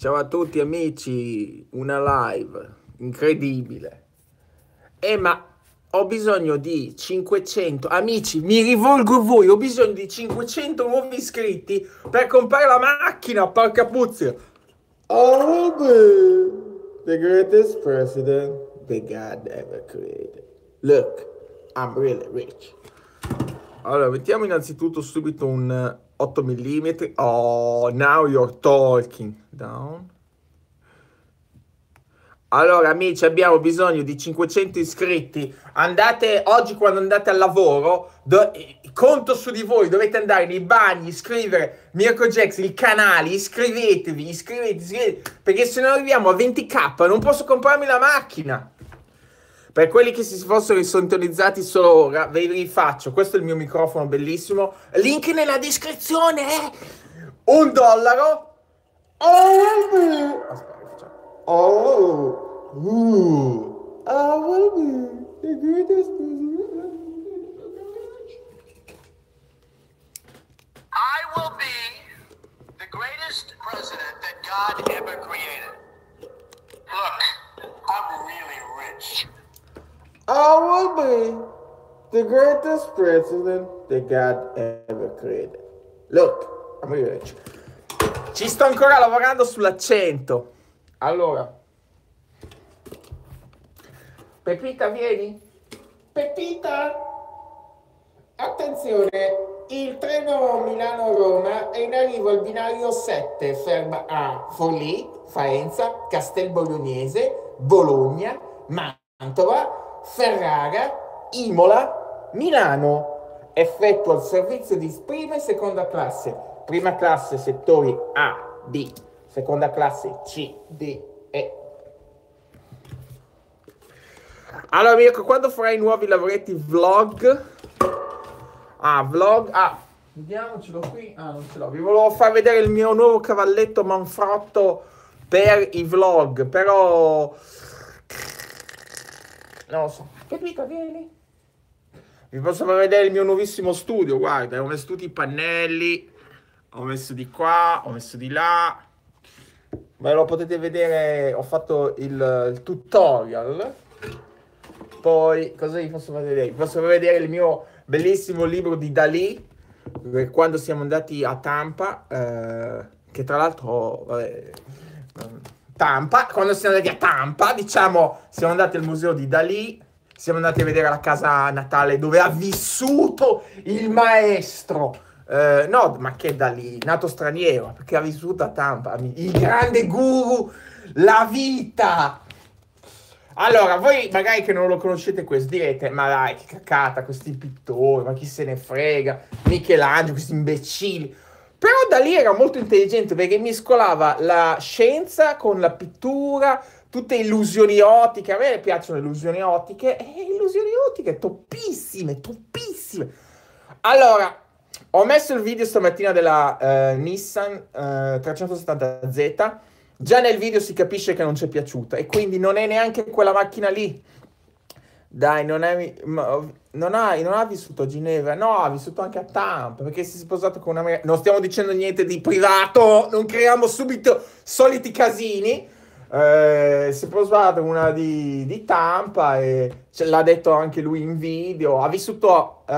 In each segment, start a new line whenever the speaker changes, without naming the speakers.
Ciao a tutti amici, una live incredibile. Eh ma ho bisogno di 500, amici mi rivolgo a voi, ho bisogno di 500 nuovi iscritti per comprare la macchina, porca puzza. Oh beh. the greatest president the God ever created. Look, I'm really rich. Allora, mettiamo innanzitutto subito un 8 mm. Oh, now you're talking. Down. Allora, amici, abbiamo bisogno di 500 iscritti. Andate oggi quando andate al lavoro, do, conto su di voi, dovete andare nei bagni, scrivere Mirko Jax il canale, iscrivetevi, iscrivetevi, iscrivetevi perché se non arriviamo a 20k non posso comprarmi la macchina. Per quelli che si fossero sintonizzati solo ora, ve li rifaccio. Questo è il mio microfono bellissimo. Link nella descrizione. Eh? Un dollaro. Oh, oh, oh, oh, I will be the greatest president that God ever created. Look, I'm really rich. I will be the greatest president that God ever created. Look, I'm rich. Ci sto ancora lavorando sull'accento. Allora. Pepita, vieni? Pepita! Attenzione, il treno Milano-Roma è in arrivo al binario 7, ferma a Forlì, Faenza, Castel Bolognese, Bologna, Mantova, Ferrara, Imola, Milano. Effettua il servizio di prima e seconda classe. Prima classe settori A, B, seconda classe C, D, E. Allora, Mirko, quando farai i nuovi lavoretti vlog? Ah, vlog, ah, vediamocelo qui. Ah, non ce l'ho. Vi volevo far vedere il mio nuovo cavalletto manfrotto per i vlog, però non lo so. Capito? Vieni. Vi posso far vedere il mio nuovissimo studio, guarda, ho messo tutti i pannelli, ho messo di qua, ho messo di là. Ma lo potete vedere, ho fatto il, il tutorial. Poi, cosa vi posso far vedere? Vi posso far vedere il mio bellissimo libro di Dalì, eh, quando siamo andati a Tampa, eh, che tra l'altro... Vabbè, Tampa, quando siamo andati a Tampa, diciamo, siamo andati al museo di Dalì, siamo andati a vedere la casa natale dove ha vissuto il maestro. Eh, no, ma che Dalì, nato straniero, perché ha vissuto a Tampa, il grande guru, la vita. Allora, voi magari che non lo conoscete questo direte, ma dai, che cacata, questi pittori, ma chi se ne frega, Michelangelo, questi imbecilli. Però da lì era molto intelligente perché mescolava la scienza con la pittura, tutte illusioni ottiche. A me piacciono le illusioni ottiche. E illusioni ottiche toppissime, toppissime. Allora, ho messo il video stamattina della eh, Nissan eh, 370Z. Già nel video si capisce che non c'è piaciuta e quindi non è neanche quella macchina lì. Dai, non, è, oh, non, ha, non ha vissuto a Ginevra, no, ha vissuto anche a Tampa perché si è sposato con una. Non stiamo dicendo niente di privato, non creiamo subito soliti casini. Eh, si è sposato con una di, di Tampa e ce l'ha detto anche lui in video. Ha vissuto eh,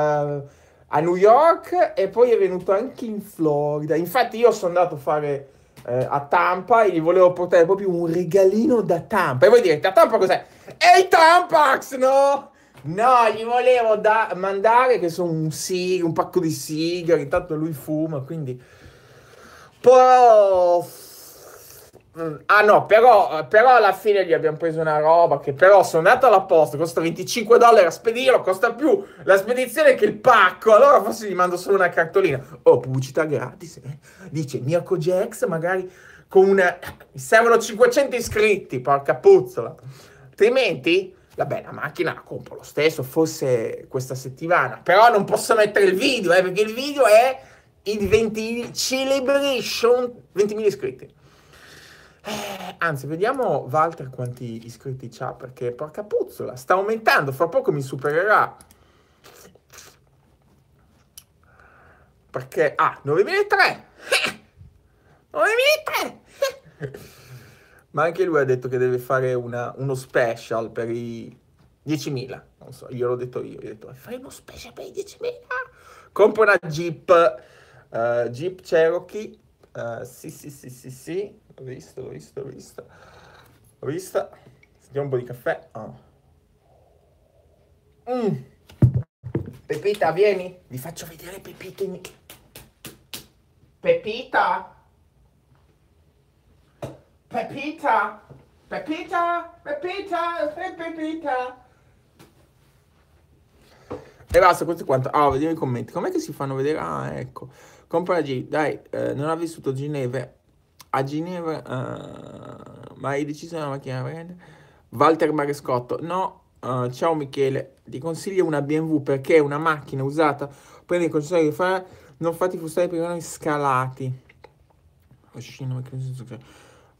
a New York e poi è venuto anche in Florida. Infatti, io sono andato a fare eh, a Tampa e gli volevo portare proprio un regalino da Tampa. E voi direte, a Tampa cos'è? E i Tampax, no? No, gli volevo da- mandare che sono un, sig- un pacco di sigari, intanto lui fuma, quindi... Però... Ah no, però, però, alla fine gli abbiamo preso una roba che però sono andato alla posta, costa 25 dollari a spedirlo, costa più la spedizione che il pacco, allora forse gli mando solo una cartolina. Oh, pubblicità gratis, eh? dice Mirko Jax, magari con una... Mi servono 500 iscritti, porca puzzola altrimenti vabbè la macchina la compro lo stesso forse questa settimana però non posso mettere il video eh, perché il video è il 20 celebration 20.000 iscritti eh, anzi vediamo Walter quanti iscritti c'ha perché porca puzzola sta aumentando fra poco mi supererà perché ah 9003 9003 ma anche lui ha detto che deve fare una, uno special per i 10.000, non so, gliel'ho detto io, gli ho detto fai uno special per i 10.000, compra una Jeep, uh, Jeep Cherokee, uh, sì sì sì sì sì, l'ho visto, ho visto, ho visto, l'ho vista, sentiamo un po' di caffè, oh. mm. Pepita vieni, vi faccio vedere Pepita, Pepita? Pepita, Pepita, Pepita, Pepita. E basta, questo è quanto. Ah, vediamo i commenti. Com'è che si fanno vedere? Ah, ecco. Compra G, dai, eh, non ha vissuto Ginevra. A Ginevra, uh, ma hai deciso una macchina prende? Walter Marescotto, no. Uh, ciao Michele, ti consiglio una BMW perché è una macchina usata. Prendi il concessionario di fare, non fatti frustrare per i scalati. Fascino, oh, ma che senso c'è?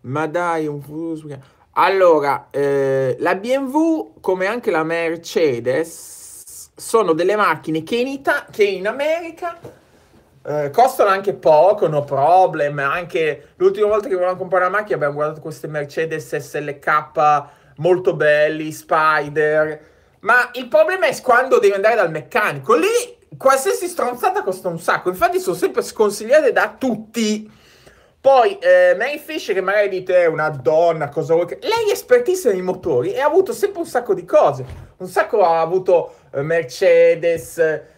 Ma dai, un futuro... Allora, eh, la BMW come anche la Mercedes sono delle macchine che in, Italia, che in America eh, costano anche poco, no problem. Anche l'ultima volta che volevamo comprare una macchina abbiamo guardato queste Mercedes SLK molto belli, Spider. Ma il problema è quando devi andare dal meccanico. Lì qualsiasi stronzata costa un sacco. Infatti sono sempre sconsigliate da tutti poi eh, Mary che magari dite è eh, una donna, cosa vuoi che... Lei è espertissima nei motori e ha avuto sempre un sacco di cose. Un sacco ha avuto eh, Mercedes,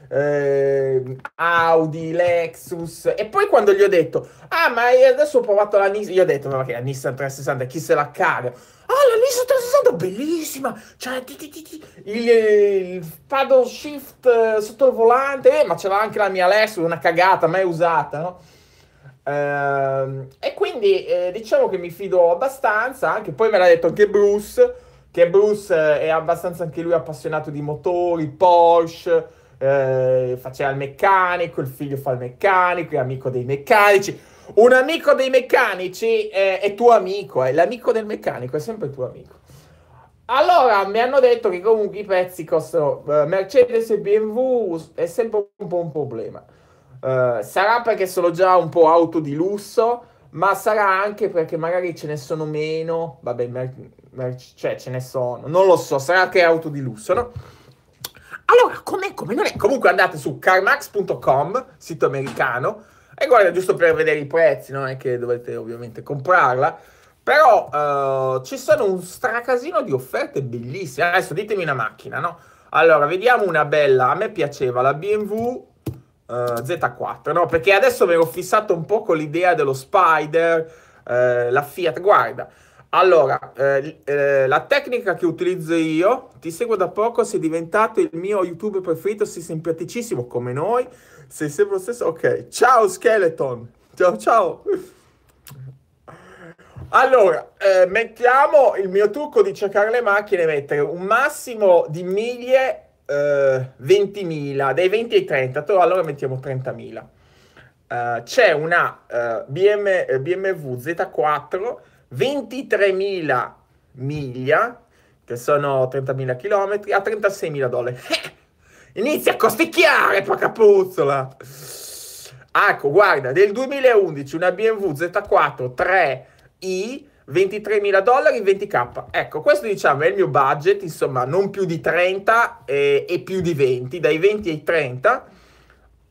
eh, Audi, Lexus. E poi quando gli ho detto, ah ma adesso ho provato la Nissan, gli ho detto, ma che la Nissan 360, chi se la caga? Ah, la Nissan 360 bellissima! Cioè, ti, ti, ti, il, il paddle shift eh, sotto il volante, eh, ma c'era anche la mia Lexus, una cagata mai usata, no? Ehm, e quindi eh, diciamo che mi fido abbastanza, anche poi me l'ha detto anche Bruce, che Bruce eh, è abbastanza anche lui appassionato di motori, Porsche, eh, faceva il meccanico, il figlio fa il meccanico, è amico dei meccanici. Un amico dei meccanici è, eh, è tuo amico, è eh, l'amico del meccanico, è sempre tuo amico. Allora, mi hanno detto che comunque i pezzi costano eh, Mercedes e BMW è sempre un po' un problema. Eh, sarà perché sono già un po' auto di lusso, ma sarà anche perché magari ce ne sono meno. Vabbè, mer- mer- cioè ce ne sono, non lo so, sarà che è auto di lusso, no? Allora, com'è, come non è? Comunque andate su carmax.com, sito americano, e guarda giusto per vedere i prezzi, non è che dovete ovviamente comprarla. Però uh, ci sono un stracasino di offerte bellissime. Adesso ditemi una macchina, no? Allora, vediamo una bella. A me piaceva la BMW eh, Z4, no? Perché adesso mi ero fissato un po' con l'idea dello Spider, uh, la Fiat. Guarda, allora, eh, eh, la tecnica che utilizzo io, ti seguo da poco, sei diventato il mio YouTube preferito, sei simpaticissimo come noi, sei sempre lo stesso. Ok, ciao Skeleton, ciao ciao. Allora, eh, mettiamo il mio trucco di cercare le macchine, mettere un massimo di miglie eh, 20.000, dai 20 ai 30, allora mettiamo 30.000. Uh, eh, c'è una uh, BM, BMW Z4 23.000 miglia, che sono 30.000 km, a 36.000 dollari. Inizia a costicchiare, poca puzzola! Ecco, guarda, del 2011 una BMW Z4 3i 23.000 dollari, 20k. Ecco, questo diciamo è il mio budget, insomma, non più di 30 e, eh, e più di 20, dai 20 ai 30.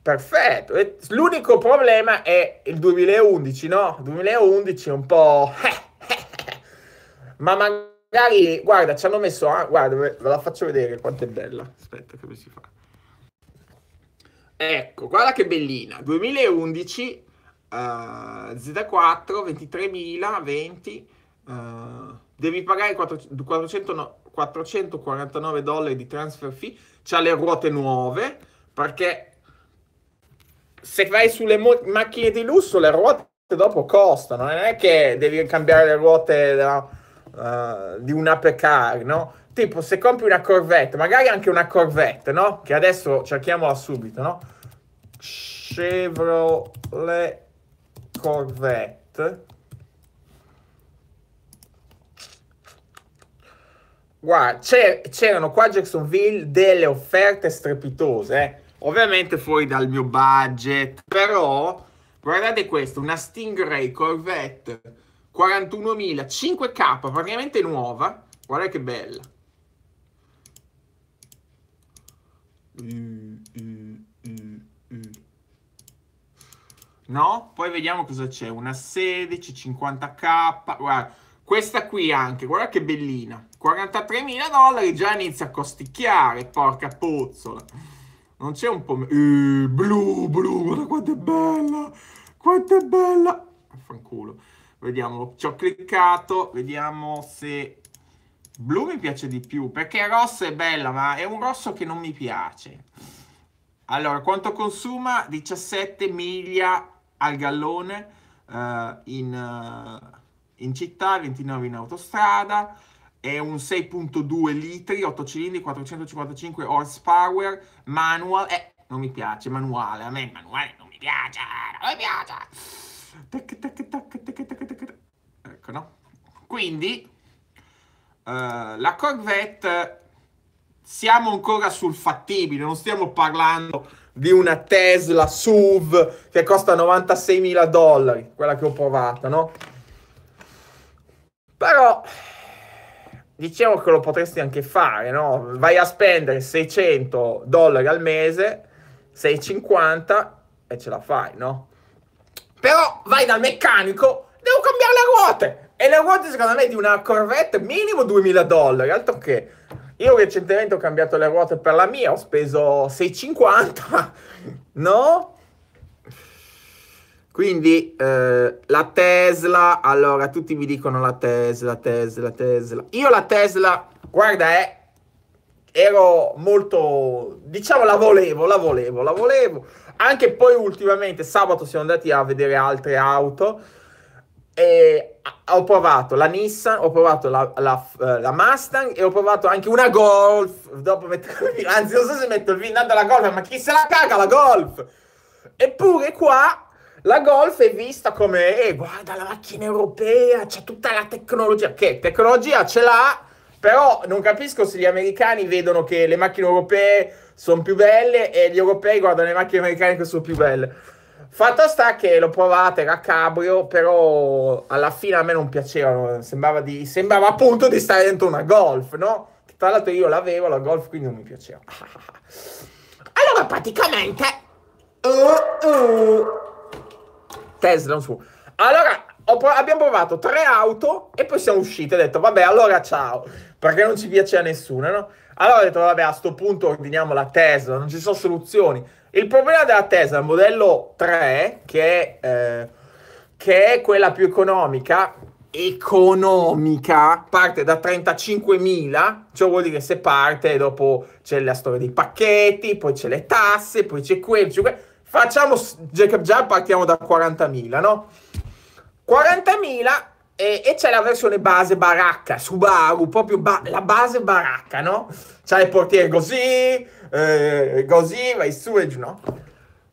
Perfetto. L'unico problema è il 2011, no? 2011 è un po'... Ma magari, guarda, ci hanno messo... Ah, guarda, ve la faccio vedere quanto è bella. Aspetta, come si fa? Ecco, guarda che bellina. 2011 Z4 23.000 20 uh, devi pagare 4, 400, 449 dollari di transfer fee c'ha le ruote nuove perché se vai sulle mo- macchine di lusso le ruote dopo costano non è che devi cambiare le ruote no, uh, eh, di una Pecar no? tipo se compri una Corvette magari anche una Corvette no? che adesso cerchiamola subito no? Chevrolet Corvette Guarda, c'erano qua a Jacksonville delle offerte strepitose, eh. ovviamente fuori dal mio budget, però guardate questo, una Stingray Corvette 41.000, 5K, praticamente nuova, guarda che bella. Mm. no? Poi vediamo cosa c'è, una 16, 50k, guarda, questa qui anche, guarda che bellina, 43.000 dollari, già inizia a costicchiare, porca pozzola. Non c'è un po'... Uh, blu, blu, guarda quanto è bella, quanto è bella. Affanculo. Vediamo, ci ho cliccato, vediamo se... Blu mi piace di più, perché rossa è bella, ma è un rosso che non mi piace. Allora, quanto consuma? 17 miglia al gallone uh, in, uh, in, città, 29 in autostrada, è un 6.2 litri, 8 cilindri, 455 horsepower, manual, eh, non mi piace, manuale, a me il manuale non mi piace, non mi piace. Ecco, no? Quindi, uh, la Corvette, siamo ancora sul fattibile, non stiamo parlando di una Tesla SUV che costa 96.000 dollari, quella che ho provato, no? Però diciamo che lo potresti anche fare, no? Vai a spendere 600 dollari al mese, 650 e ce la fai, no? Però vai dal meccanico, devo cambiare le ruote. E le ruote secondo me di una Corvette minimo 2000 dollari, altro che io recentemente ho cambiato le ruote per la mia, ho speso 6,50, no? Quindi eh, la Tesla, allora tutti mi dicono la Tesla, Tesla, Tesla. Io la Tesla, guarda, eh, ero molto, diciamo la volevo, la volevo, la volevo. Anche poi ultimamente, sabato siamo andati a vedere altre auto e ho provato la Nissan, ho provato la, la, eh, la, Mustang e ho provato anche una Golf. Dopo metto, anzi, non so se metto il video andando alla Golf, ma chi se la caga la Golf? Eppure qua la Golf è vista come, eh, guarda la macchina europea, c'è tutta la tecnologia. Che tecnologia ce l'ha, però non capisco se gli americani vedono che le macchine europee sono più belle e gli europei guardano le macchine americane che sono più belle. Fatto sta che l'ho provata, era cabrio, però alla fine a me non piacevano, sembrava, di, sembrava appunto di stare dentro una golf, no? tra l'altro io l'avevo la golf, quindi non mi piaceva. allora praticamente... Uh, uh, Tesla, non su. Allora, prov- abbiamo provato tre auto e poi siamo usciti e ho detto, vabbè, allora ciao, perché non ci piaceva nessuna, no? Allora ho detto, vabbè, a sto punto ordiniamo la Tesla, non ci sono soluzioni. Il problema della Tesla il modello 3, che è, eh, che è quella più economica, economica, parte da 35.000, cioè vuol dire se parte dopo c'è la storia dei pacchetti, poi c'è le tasse, poi c'è quello, c'è quello. Facciamo, già partiamo da 40.000, no? 40.000 e, e c'è la versione base baracca, Subaru, proprio ba- la base baracca, no? C'è il portiere così, eh, così, vai su e giù, no?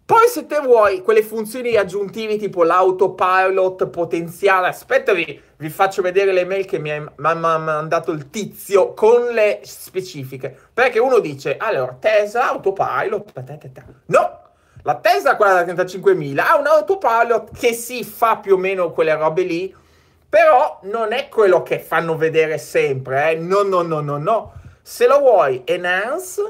Poi se te vuoi quelle funzioni aggiuntive tipo l'autopilot potenziale, aspettavi, vi, faccio vedere le mail che mi ha mandato il tizio con le specifiche. Perché uno dice, allora Tesla autopilot, ta, no, la Tesla quella da 35.000 ha un autopilot che si fa più o meno quelle robe lì, però non è quello che fanno vedere sempre, eh? No, no, no, no, no. Se lo vuoi, enhance.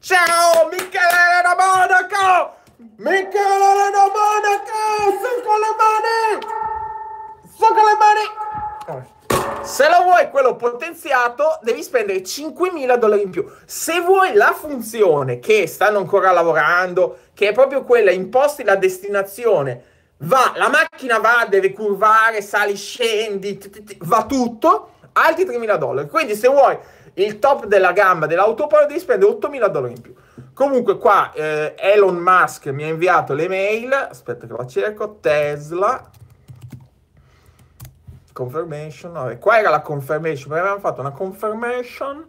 Ciao, Michele da Monaco! Michele da Monaco! Su con le mani! Su con le mani! Se lo vuoi quello potenziato, devi spendere 5.000 dollari in più. Se vuoi la funzione che stanno ancora lavorando, che è proprio quella imposti la destinazione va, la macchina va, deve curvare, sali, scendi, va tutto, altri 3.000 dollari. Quindi se vuoi il top della gamba dell'autopolo devi spendere 8.000 dollari in più. Comunque qua eh, Elon Musk mi ha inviato l'email, aspetta che la cerco, Tesla, confirmation, Vabbè, qua era la confirmation, avevamo fatto una confirmation,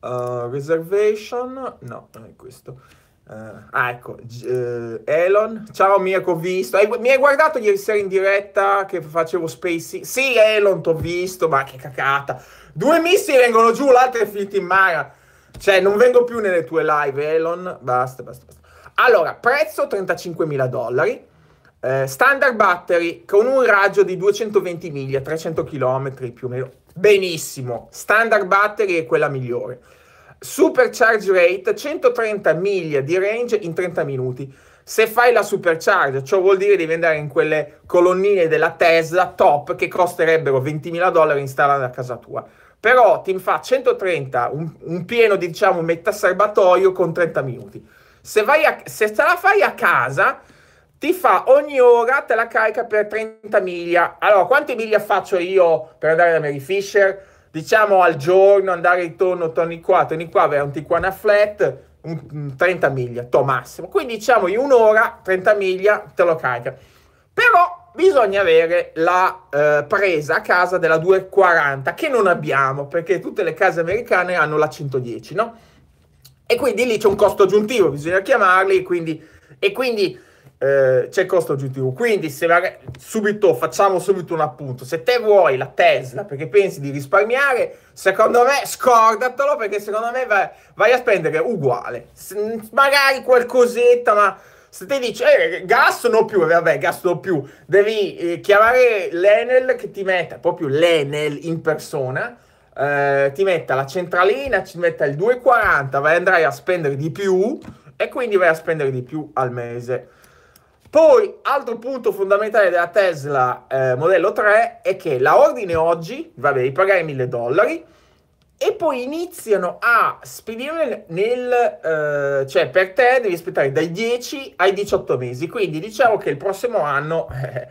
uh, reservation, no, non è questo. Uh, ah, ecco, uh, Elon. Ciao Mirko, ho visto. Hai, mi hai guardato ieri sera in diretta che facevo Spacey? Sì, Elon, t'ho visto, ma che cacata. Due missili vengono giù, l'altro è finito in mare. Cioè, non vengo più nelle tue live, Elon. Basta, basta, basta. Allora, prezzo 35.000 dollari. Eh, standard battery con un raggio di 220 miglia, 300 km più o meno. Benissimo. Standard battery è quella migliore. Supercharge rate 130 miglia di range in 30 minuti. Se fai la supercharge, ciò vuol dire devi andare in quelle colonnine della Tesla top che costerebbero 20.000 dollari installare a casa tua. Però ti fa 130, un, un pieno diciamo metà serbatoio con 30 minuti. Se, vai a, se te la fai a casa, ti fa ogni ora, te la carica per 30 miglia. Allora, quante miglia faccio io per andare da Mary Fisher? diciamo al giorno, andare intorno, torni qua, torni qua, avere un Tijuana flat, un 30 mm, miglia, to massimo. Quindi diciamo in un'ora 30 miglia te lo carica. Però bisogna avere la eh, presa a casa della 240 che non abbiamo perché tutte le case americane hanno la 110, no? E quindi lì c'è un costo aggiuntivo, bisogna chiamarli quindi, e quindi eh, c'è il costo aggiuntivo. Quindi, se magari, subito facciamo subito un appunto: se te vuoi la Tesla perché pensi di risparmiare, secondo me scordatelo perché secondo me vai, vai a spendere uguale, se, magari qualcosetta, ma se ti dice eh, gas no più, eh, vabbè, gas no più, devi eh, chiamare l'Enel che ti metta proprio l'Enel in persona. Eh, ti metta la centralina, ci metta il 2,40, vai andrai a spendere di più e quindi vai a spendere di più al mese. Poi, altro punto fondamentale della Tesla eh, modello 3 è che la ordine oggi, vabbè, di pagare 1000 dollari, e poi iniziano a spedire nel, nel eh, cioè per te devi aspettare dai 10 ai 18 mesi quindi diciamo che il prossimo anno eh,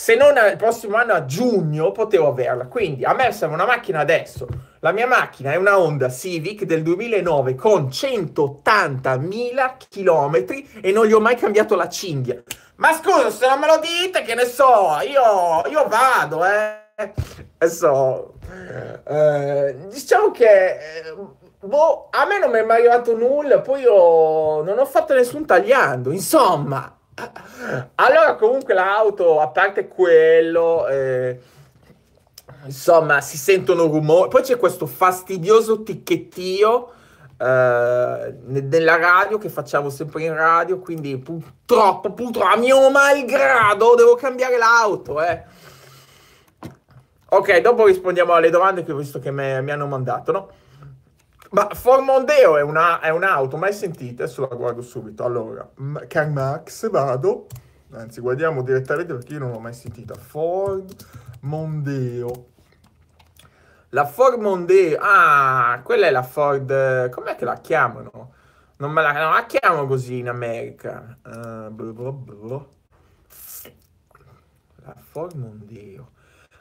se non il prossimo anno a giugno potevo averla. Quindi a me serve una macchina adesso. La mia macchina è una Honda Civic del 2009 con 180.000 km e non gli ho mai cambiato la cinghia. Ma scusa, se non me lo dite, che ne so, io, io vado, eh. Adesso, eh, diciamo che eh, boh, a me non mi è mai arrivato nulla, poi io non ho fatto nessun tagliando, insomma allora, comunque, l'auto, a parte quello, eh, insomma, si sentono rumori. Poi c'è questo fastidioso ticchettio eh, nella radio che facciamo sempre in radio. Quindi, purtroppo, purtroppo, a mio malgrado, devo cambiare l'auto, eh. Ok, dopo rispondiamo alle domande che ho visto che me, mi hanno mandato, no? Ma Formondeo è, una, è un'auto mai sentita? Adesso la guardo subito. Allora, Car Max, vado. Anzi, guardiamo direttamente perché io non l'ho mai sentita. Ford Mondeo. La Ford Mondeo. Ah, quella è la Ford... Com'è che la chiamano? Non me la, non la chiamano così in America. Uh, eh, blah, blah, blu. La Ford Mondeo.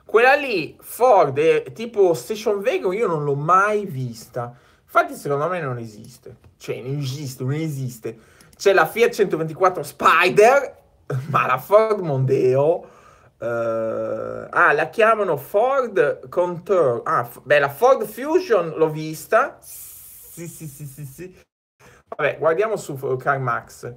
Quella lì, Ford, è tipo Station Wagon, io non l'ho mai vista. Infatti, secondo me non esiste. Cioè, non esiste, non esiste. C'è la Fiat 124 Spider, ma la Ford Mondeo... Uh, ah, la chiamano Ford Contour. Ah, beh, la Ford Fusion l'ho vista. Sì, sì, sì, sì, sì. Vabbè, guardiamo su CarMax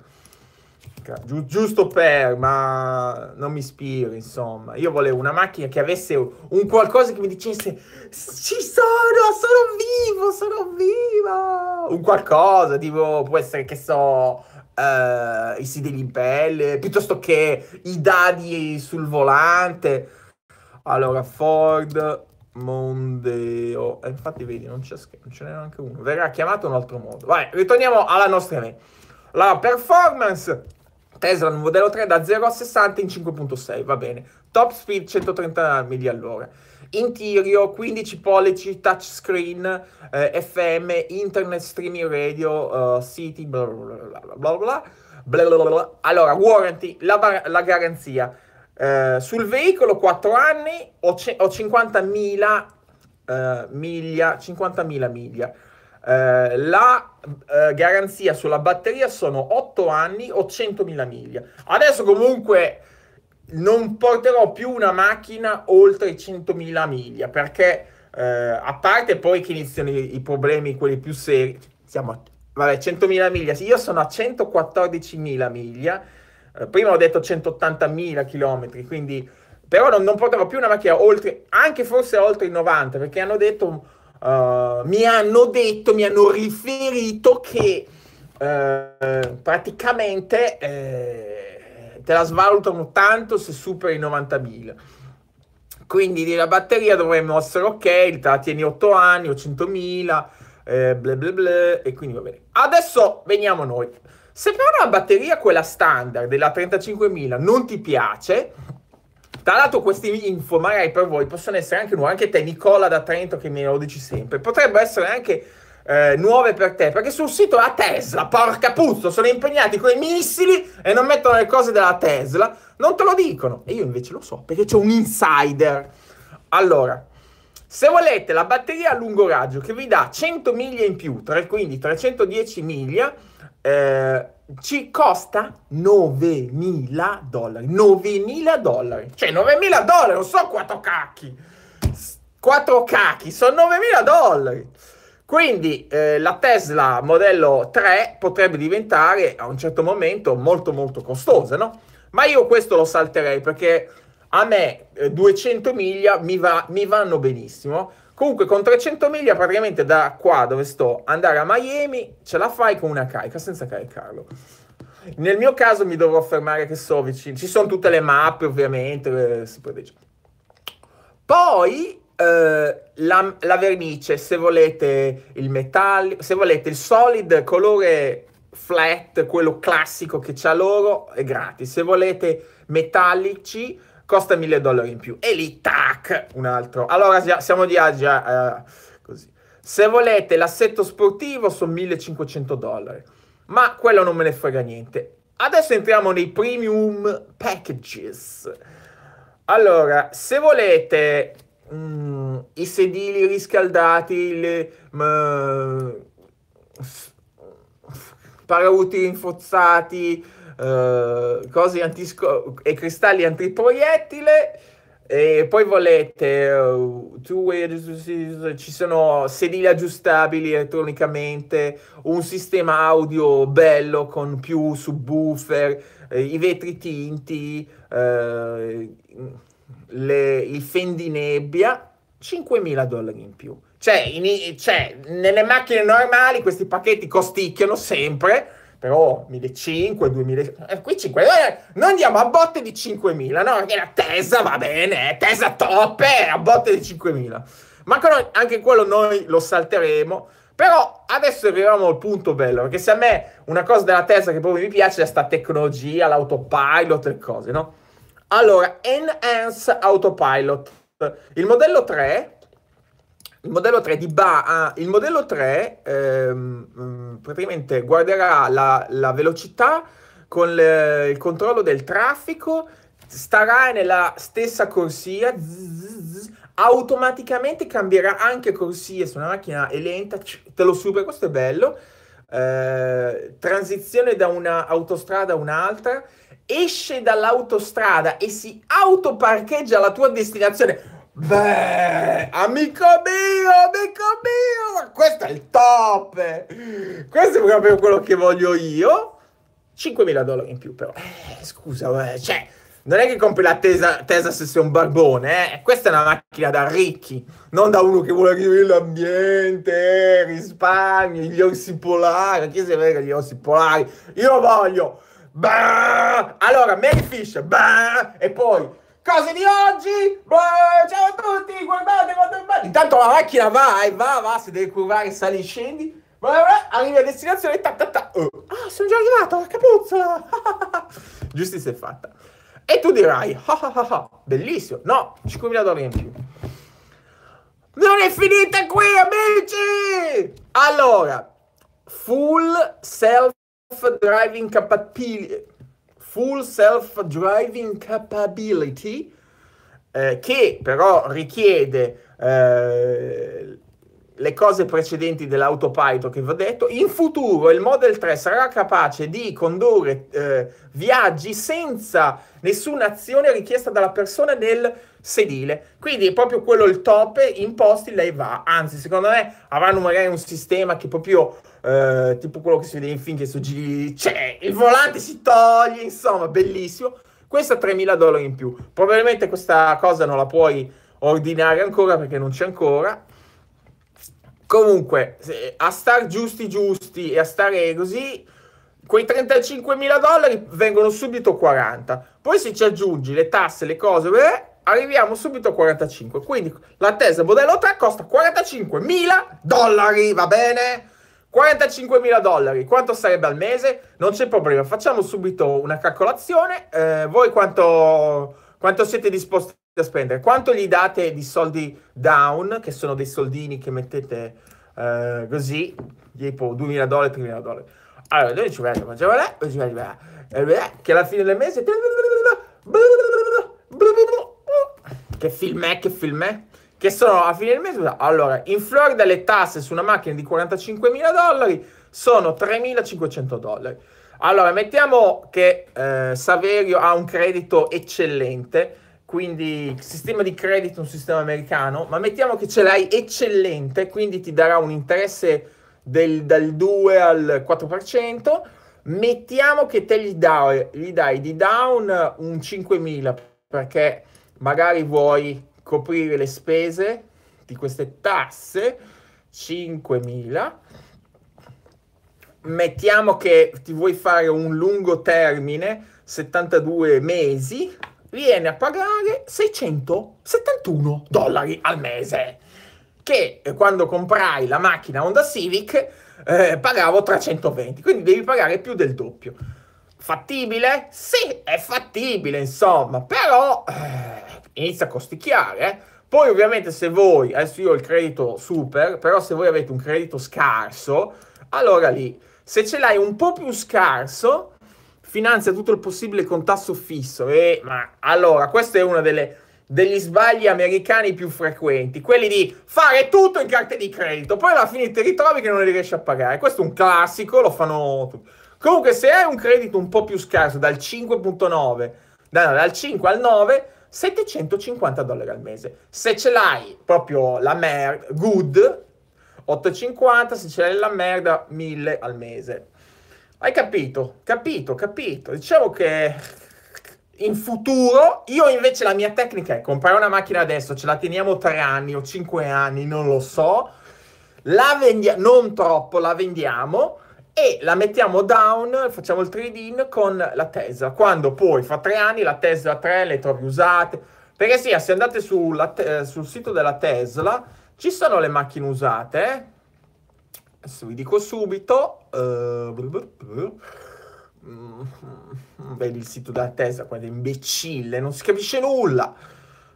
elettrica, Gi- giusto per, ma non mi ispiro, insomma. Io volevo una macchina che avesse un qualcosa che mi dicesse ci sono, sono vivo, sono vivo. Un qualcosa, tipo, può essere che so... Uh, i sedili in pelle piuttosto che i dadi sul volante allora Ford Mondeo. E eh, infatti, vedi, non, c'è, non ce n'è neanche uno. Verrà chiamato un altro modo. Vai, ritorniamo alla nostra La performance Tesla modello 3 da 0 a 60 in 5.6, va bene. Top speed 130 miglia all'ora. Interior 15 pollici, touchscreen, eh, FM, internet, streaming radio, uh, eh, city, bla bla bla bla Allora, warranty, la, la garanzia. Eh, sul veicolo 4 anni o, c- o 50.000 eh, miglia, 50.000 miglia. Eh, la eh, garanzia sulla batteria sono 8 anni o 100.000 miglia. Adesso comunque non porterò più una macchina oltre i 100.000 miglia perché eh, a parte poi che iniziano i, i, problemi quelli più seri, siamo a vabbè, 100.000 miglia, io sono a 114.000 miglia, eh, prima ho detto 180.000 km, quindi però non, non porterò più una macchina oltre, anche forse oltre i 90 perché hanno detto uh, mi hanno detto, mi hanno riferito che uh, praticamente eh, te la svalutano tanto se superi i 90.000. Quindi la batteria dovremmo essere ok, la tieni 8 anni o 100.000, eh, bla bla bla, e quindi va bene. Adesso veniamo noi. Se però la batteria, quella standard della 35.000, non ti piace, tra l'altro queste info magari per voi possono essere anche nuove, anche te Nicola da Trento che me lo dici sempre, potrebbero essere anche eh, nuove per te, perché sul sito la Tesla, porca puzzo, sono impegnati con i missili e non mettono le cose della Tesla, non te lo dicono, e io invece lo so, perché c'è un insider. Allora, se volete la batteria a lungo raggio che vi dà 100 miglia in più, tre, quindi 310 miglia, eh, ci costa 9.000 dollari. 9.000 dollari. Cioè 9.000 dollari, non so quattro cacchi. 4 cacchi, sono 9.000 dollari. Quindi eh, la Tesla modello 3 potrebbe diventare a un certo momento molto molto costosa, no? Ma io questo lo salterei perché a me 200 eh, miglia mi, va, mi vanno benissimo. Comunque con 300 miglia praticamente da qua dove sto andare a Miami ce la fai con una carica senza caricarlo. Nel mio caso mi dovrò fermare che so vicino, ci sono tutte le mappe ovviamente, eh, si può dire. Poi eh, la, la, vernice, se volete il metallico, se volete il solid colore flat, quello classico che c'ha loro, è gratis. Se volete metallici, costa 1000 dollari in più. E lì, tac, un altro. Allora, siamo di Agia, eh, così. Se volete l'assetto sportivo sono 1500 dollari, ma quello non me ne frega niente. Adesso entriamo nei premium packages. Allora, se volete mh, mm, i sedili riscaldati, le, mh, paraurti rinforzati, eh, cose antisco- e cristalli antiproiettile. E poi volete, uh, ci sono sedili aggiustabili elettronicamente, un sistema audio bello con più subwoofer, eh, i vetri tinti, eh, le, il fendinebbia, 5.000 dollari in più. Cioè, in, cioè, nelle macchine normali questi pacchetti costicchiano sempre, però 1.500, 2.000, eh, qui 5, eh, noi andiamo a botte di 5.000, no? Perché la Tesa va bene, eh, Tesa top, eh, a botte di 5.000. Ma anche quello noi lo salteremo, però adesso arriviamo al punto bello, perché se a me una cosa della Tesa che proprio mi piace è questa tecnologia, l'autopilot, e cose, no? Allora, Enhance Autopilot, il modello 3 il modello 3 di ba- ah, il modello 3 ehm, mm, praticamente guarderà la, la velocità con le, il controllo del traffico, starà nella stessa corsia, zzz, zzz, automaticamente cambierà anche corsia se una macchina è lenta, te lo supera, questo è bello, eh, transizione da un'autostrada a un'altra, esce dall'autostrada e si autoparcheggia alla tua destinazione Beh, amico mio, amico mio, questo è il top. Questo è proprio quello che voglio io. 5.000 dollari in più però. Eh, scusa, eh, cioè, non è che compri la tesa, tesa se sei un barbone, eh. Questa è una macchina da ricchi, non da uno che vuole vivere l'ambiente, eh, risparmio, gli orsi polari. Chi se frega gli orsi polari? Io voglio... Bah! Allora, Mary Fish, bah! e poi Cose di oggi, Beh, ciao a tutti, guardate quanto è bello. Intanto la macchina va e va, va, se deve curvare, sali e scendi. Boh, boh, arrivi a destinazione, ta, ta, ta. Oh. Ah, sono già arrivato, la capuzzola. Giustizia è fatta. E tu dirai, ah, ah, ah, bellissimo. No, 5.000 dollari in più. Non è finita qui, amici! Allora, full self-driving capability Full Self Driving Capability, eh, che però richiede eh, le cose precedenti dell'autopilot che vi ho detto. In futuro il Model 3 sarà capace di condurre eh, viaggi senza nessuna azione richiesta dalla persona nel sedile. Quindi è proprio quello il top in posti lei va. Anzi, secondo me avranno magari un sistema che proprio eh, tipo quello che si vede in film che su G c'è il volante si toglie, insomma, bellissimo. Questa 3.000 dollari in più. Probabilmente questa cosa non la puoi ordinare ancora perché non c'è ancora. Comunque, a star giusti giusti e a stare così, quei 35.000 dollari vengono subito 40. Poi se ci aggiungi le tasse, le cose, beh, arriviamo subito a 45. Quindi la Tesla modello 3 costa 45.000 dollari, va bene? 45.000 dollari, quanto sarebbe al mese? Non c'è problema, facciamo subito una calcolazione. Eh, voi quanto, quanto siete disposti a spendere? Quanto gli date di soldi down, che sono dei soldini che mettete eh, così, tipo 2.000 dollari, 3.000 dollari? Allora, noi ci vediamo, che alla fine del mese che film è, che film è? Che sono a fine del mese. Allora, in Florida le tasse su una macchina di 45.000 dollari sono 3.500 dollari. Allora, mettiamo che eh, Saverio ha un credito eccellente, quindi sistema di credito un sistema americano, ma mettiamo che ce l'hai eccellente, quindi ti darà un interesse del, dal 2 al 4%. Mettiamo che te gli dai, gli dai di down un 5.000 perché magari vuoi coprire le spese di queste tasse, 5.000, mettiamo che ti vuoi fare un lungo termine, 72 mesi, viene a pagare 671 dollari al mese, che eh, quando comprai la macchina Honda Civic eh, pagavo 320, quindi devi pagare più del doppio. Fattibile? Sì, è fattibile, insomma, però eh, inizia a costicchiare. Eh. Poi ovviamente se voi, adesso io ho il credito super, però se voi avete un credito scarso, allora lì, se ce l'hai un po' più scarso, finanzia tutto il possibile con tasso fisso. E, ma allora, questo è uno delle, degli sbagli americani più frequenti, quelli di fare tutto in carte di credito, poi alla fine ti ritrovi che non li riesci a pagare. Questo è un classico, lo fanno tutti. Comunque, se hai un credito un po' più scarso, dal 5.9, da, dal 5 al 9, 750 dollari al mese. Se ce l'hai proprio la merda, good, 850, se ce l'hai la merda, 1000 al mese. Hai capito? Capito, capito. Diciamo che in futuro, io invece la mia tecnica è comprare una macchina adesso, ce la teniamo 3 anni o 5 anni, non lo so, la vendiamo, non troppo, la vendiamo, e la mettiamo down, facciamo il trade-in con la Tesla. Quando poi fra tre anni la Tesla 3 le trovi usate. Perché sì, se andate te- sul sito della Tesla, ci sono le macchine usate. Adesso vi dico subito. Uh, vedi il sito della Tesla, quello imbecille, non si capisce nulla.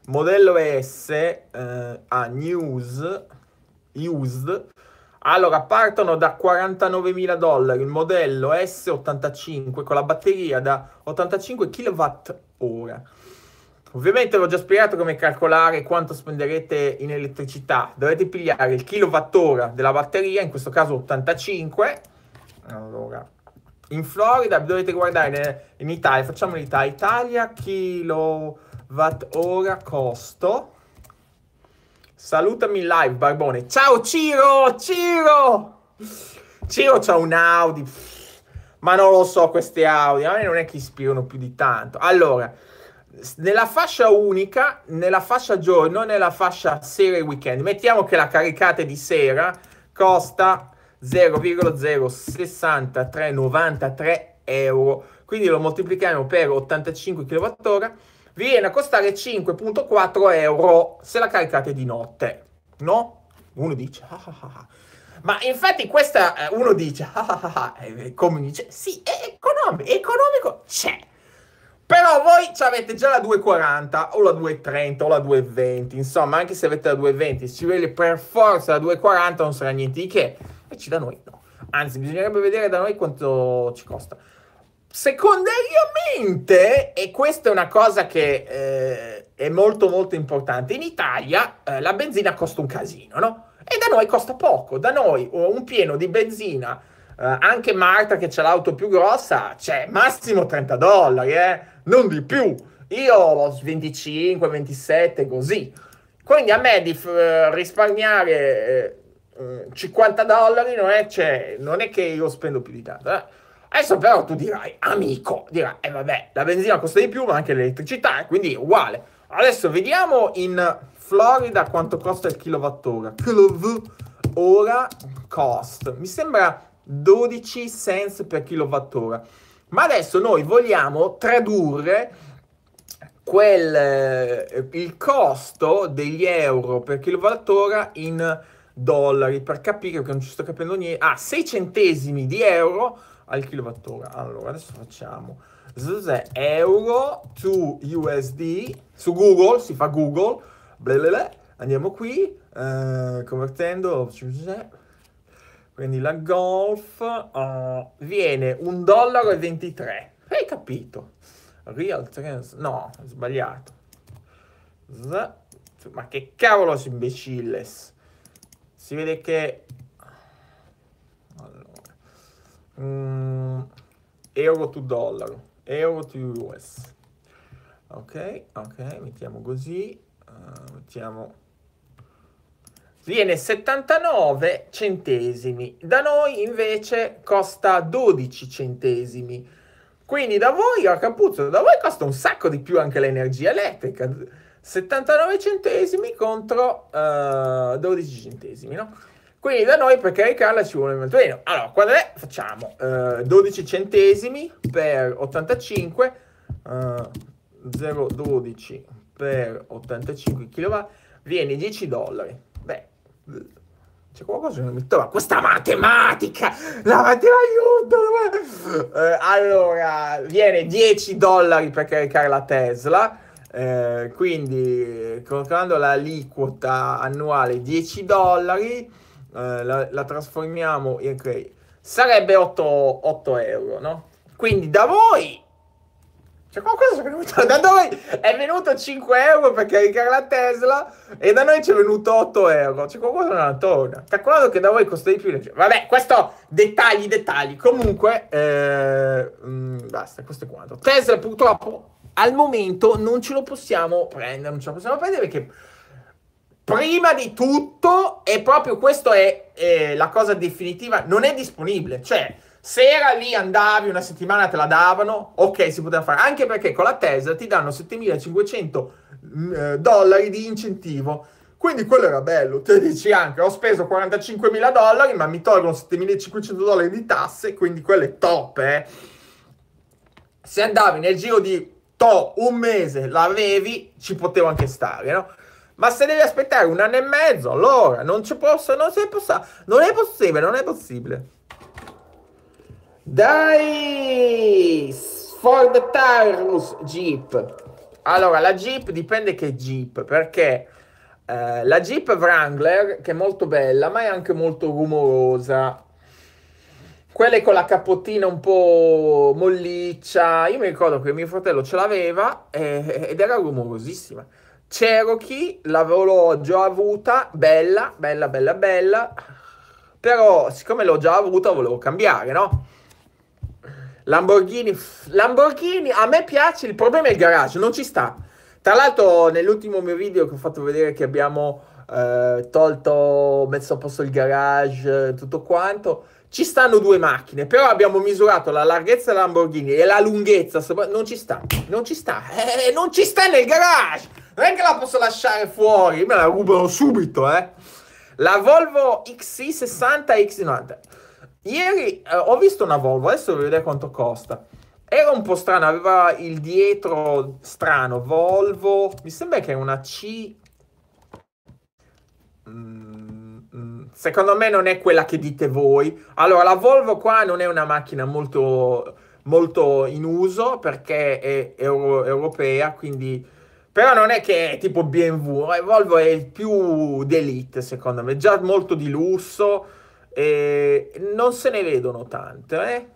Modello S uh, a news used allora, partono da 49.000 dollari il modello S85 con la batteria da 85 kWh. Ovviamente l'ho già spiegato come calcolare quanto spenderete in elettricità. Dovete pigliare il kWh della batteria, in questo caso 85. Allora, in Florida dovete guardare in Italia, facciamo l'Italia, Italia, kWh costo Salutami in live, Barbone. Ciao Ciro, Ciro! Ciro c'ha un Audi, ma non lo so queste Audi, a me non è che ispirano più di tanto. Allora, nella fascia unica, nella fascia giorno, nella fascia sera e weekend, mettiamo che la caricate di sera costa 0,06393 euro, quindi lo moltiplichiamo per 85 kWh vi viene a costare 5.4 euro se la caricate di notte, no? Uno dice, ah, ah, ah. ah. ma infatti questa, eh, uno dice, ah, ah, come dice, sì, è economico, economico c'è. Però voi avete già la 240 o la 230 o la 220, insomma, anche se avete la 220, se ci vede per forza la 240 non sarà niente di che, e ci da noi no. Anzi, bisognerebbe vedere da noi quanto ci costa. Secondariamente, e questa è una cosa che eh, è molto molto importante, in Italia eh, la benzina costa un casino, no? E da noi costa poco, da noi un pieno di benzina, eh, anche Marta che c'è l'auto più grossa, c'è massimo 30 dollari, eh? non di più. Io ho 25, 27, così. Quindi a me di f- eh, risparmiare 50 eh, mm, dollari non è, cioè, non è, che io spendo più di tanto. Adesso però tu dirai, amico, dirai, eh vabbè, la benzina costa di più, ma anche l'elettricità, quindi è uguale. Adesso vediamo in Florida quanto costa il kilowattora. Kilowattora cost. Mi sembra 12 cents per kilowattora. Ma adesso noi vogliamo tradurre quel, eh, il costo degli euro per kilowattora in dollari per capire che non ci sto capendo niente. Ah, 6 centesimi di euro al kilowattora. Allora, adesso facciamo euro to USD su Google, si fa Google, blelele. andiamo qui, eh, convertendo, quindi la Golf uh, viene 1 dollaro e 23. Hai capito? Real trans... No, ho sbagliato. Z... Ma che cavolo, imbecilles! Si vede che mm, euro to dollaro, euro to US. Ok, ok, mettiamo così, uh, mettiamo... Viene 79 centesimi, da noi invece costa 12 centesimi. Quindi da voi, a Capuzzo, da voi costa un sacco di più anche l'energia elettrica. 79 centesimi contro uh, eh, 12 centesimi, no? Quindi da noi per caricarla ci vuole molto meno. Allora, qual è? Facciamo eh, 12 centesimi per 85, eh, 0,12 per 85 kW, viene 10 dollari. Beh, c'è qualcosa che non mi trova. Questa matematica! La matematica aiuto! Eh, allora, viene 10 dollari per caricare la Tesla. Eh, quindi, eh, calcolando l'aliquota annuale 10 dollari, eh, la, la, trasformiamo in Ray, sarebbe 8, 8 euro, no? Quindi da voi c'è qualcosa che è venuto da noi è venuto 5 euro per caricare la Tesla e da noi ci è venuto 8 euro. C'è qualcosa che non torna. Calcolando che da voi costa di più. Vabbè, questo dettagli, dettagli. Comunque, eh, mm, basta, questo è quanto. Tesla purtroppo al momento non ce lo possiamo prendere, non ce lo possiamo prendere perché prima di tutto, e proprio questa è eh, la cosa definitiva, non è disponibile. Cioè, se era lì andavi una settimana te la davano, ok, si poteva fare, anche perché con la Tesla ti danno 7500 mm, eh, dollari di incentivo. Quindi quello era bello, te dici anche, ho speso 45.000 dollari, ma mi tolgono 7.500 dollari di tasse, quindi quello è top, eh. Se andavi nel giro di to un mese, l'avevi, ci potevo anche stare, no? Ma se devi aspettare un anno e mezzo, allora non ci posso, non, si possa, non è possibile, non è possibile. Dai, Ford Taurus Jeep. Allora, la Jeep dipende che Jeep, perché eh, la Jeep Wrangler, che è molto bella, ma è anche molto rumorosa, quelle con la capottina un po' molliccia. Io mi ricordo che mio fratello ce l'aveva eh, ed era rumorosissima. Cherokee l'avevo già avuta, bella, bella, bella, bella, però siccome l'ho già avuta volevo cambiare, no? Lamborghini, Lamborghini, a me piace, il problema è il garage, non ci sta. Tra l'altro nell'ultimo mio video che ho fatto vedere che abbiamo eh, tolto, messo a posto il garage, tutto quanto, ci stanno due macchine, però abbiamo misurato la larghezza della Lamborghini e la lunghezza, non ci sta, non ci sta, eh, non ci sta nel garage! Non è che la posso lasciare fuori, me la rubano subito, eh. La Volvo XC60 e XC90. Ieri eh, ho visto una Volvo, adesso vi vedete quanto costa. Era un po' strano, aveva il dietro strano, Volvo, mi sembra che è una C... Mm, mm, secondo me non è quella che dite voi. Allora, la Volvo qua non è una macchina molto, molto in uso perché è euro- europea, quindi però non è che è tipo BMW, eh, Volvo è il più d'elite secondo me, già molto di lusso e non se ne vedono tante, eh?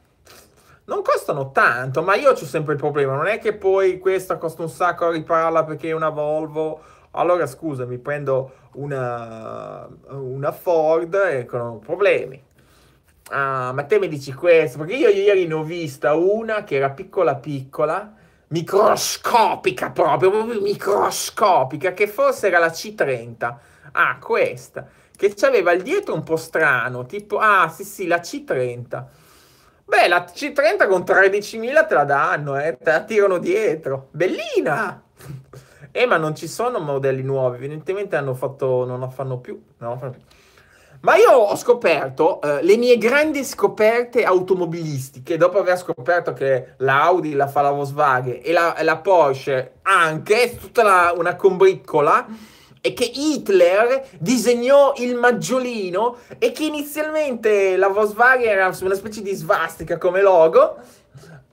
Non costano tanto, ma io ho sempre il problema, non è che poi questa costa un sacco a ripararla perché è una Volvo, allora scusa, mi prendo una, una Ford e con problemi. Ah, ma te mi dici questo, perché io ieri ne ho vista una che era piccola piccola, microscopica proprio, proprio microscopica, che forse era la C30. Ah, questa, che aveva il dietro un po' strano, tipo, ah sì sì, la C30. Beh, la C30 con 13.000 te la danno, eh, te la tirano dietro. Bellina! Ah. eh, ma non ci sono modelli nuovi, evidentemente hanno fatto, non la fanno più, no, ma io ho scoperto eh, le mie grandi scoperte automobilistiche, dopo aver scoperto che l'Audi la fa la Volkswagen e la, la Porsche anche, tutta la, una combriccola, e che Hitler disegnò il maggiolino e che inizialmente la Volkswagen era una specie di svastica come logo.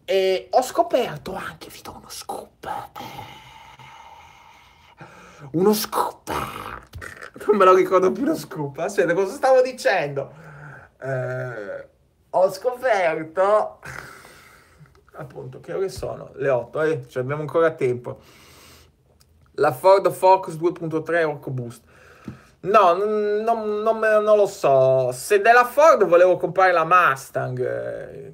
E ho scoperto anche, vi do uno scoop. Uno scoop. Non me lo ricordo più lo scoop. Aspetta, cosa stavo dicendo? Eh, ho scoperto... Appunto, che ore sono? Le 8, eh? Cioè abbiamo ancora tempo. La Ford Focus 2.3 Orco Boost. No, non, non, me, non, lo so. Se della Ford volevo comprare la Mustang. Eh,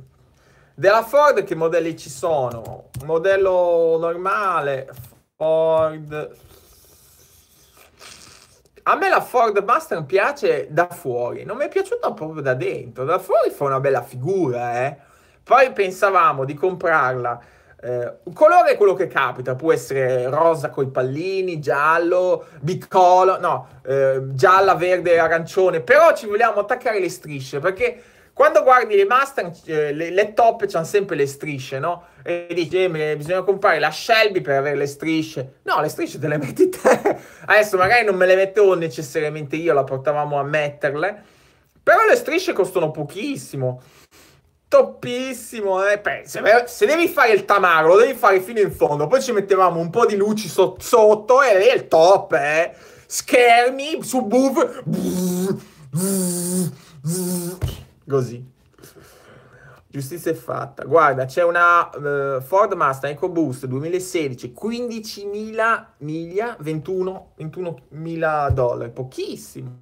della Ford che modelli ci sono? Modello normale, Ford a me la Ford Master piace da fuori, non mi è piaciuta proprio da dentro. Da fuori fa una bella figura, eh. Poi pensavamo di comprarla. Eh, il colore è quello che capita, può essere rosa con i pallini, giallo, bicolo, no, eh, gialla, verde, arancione, però ci vogliamo attaccare le strisce perché quando guardi le Mustang, eh, le, le, top hanno sempre le strisce, no? E dici, eh, bisogna comprare la Shelby per avere le strisce. No, le strisce te le metti te. Adesso magari non me le mettevo necessariamente io, la portavamo a metterle. Però le strisce costano pochissimo. Toppissimo, eh. Beh, se, se, devi fare il tamaro, lo devi fare fino in fondo. Poi ci mettevamo un po' di luci so- sotto e lì è il top, eh. Schermi, subwoofer. Bzz, bzz, bzz. Così. Giustizia è fatta. Guarda, c'è una uh, Ford Mustang EcoBoost 2016, 15.000 miglia, 21.000 21 dollari, pochissimo.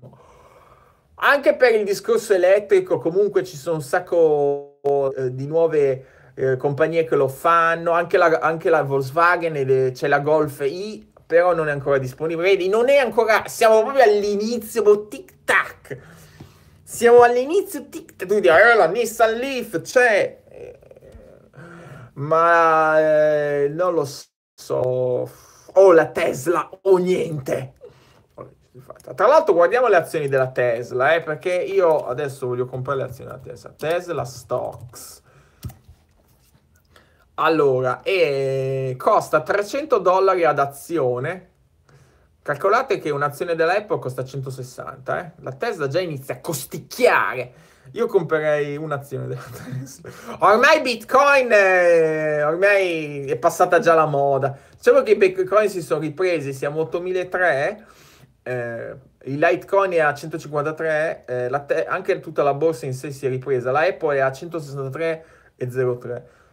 Anche per il discorso elettrico, comunque ci sono un sacco uh, di nuove uh, compagnie che lo fanno, anche la, anche la Volkswagen, c'è la Golf I, però non è ancora disponibile. Vedi, non è ancora, siamo proprio all'inizio, boh, tic tac siamo all'inizio, tic, tu dici, eh, la Nissan Leaf c'è, eh, ma eh, non lo so, o la Tesla o niente. Tra l'altro guardiamo le azioni della Tesla, eh, perché io adesso voglio comprare le azioni della Tesla. Tesla Stocks. Allora, eh, costa 300 dollari ad azione, Calcolate che un'azione dell'Apple costa 160, eh? la Tesla già inizia a costicchiare. Io comprerei un'azione della Tesla. Ormai Bitcoin è, eh, ormai è passata già la moda. Diciamo che i Bitcoin si sono ripresi, siamo a 8.003, eh, eh il Litecoin è a 153, eh, te- anche tutta la borsa in sé si è ripresa, la Apple è a 163,03.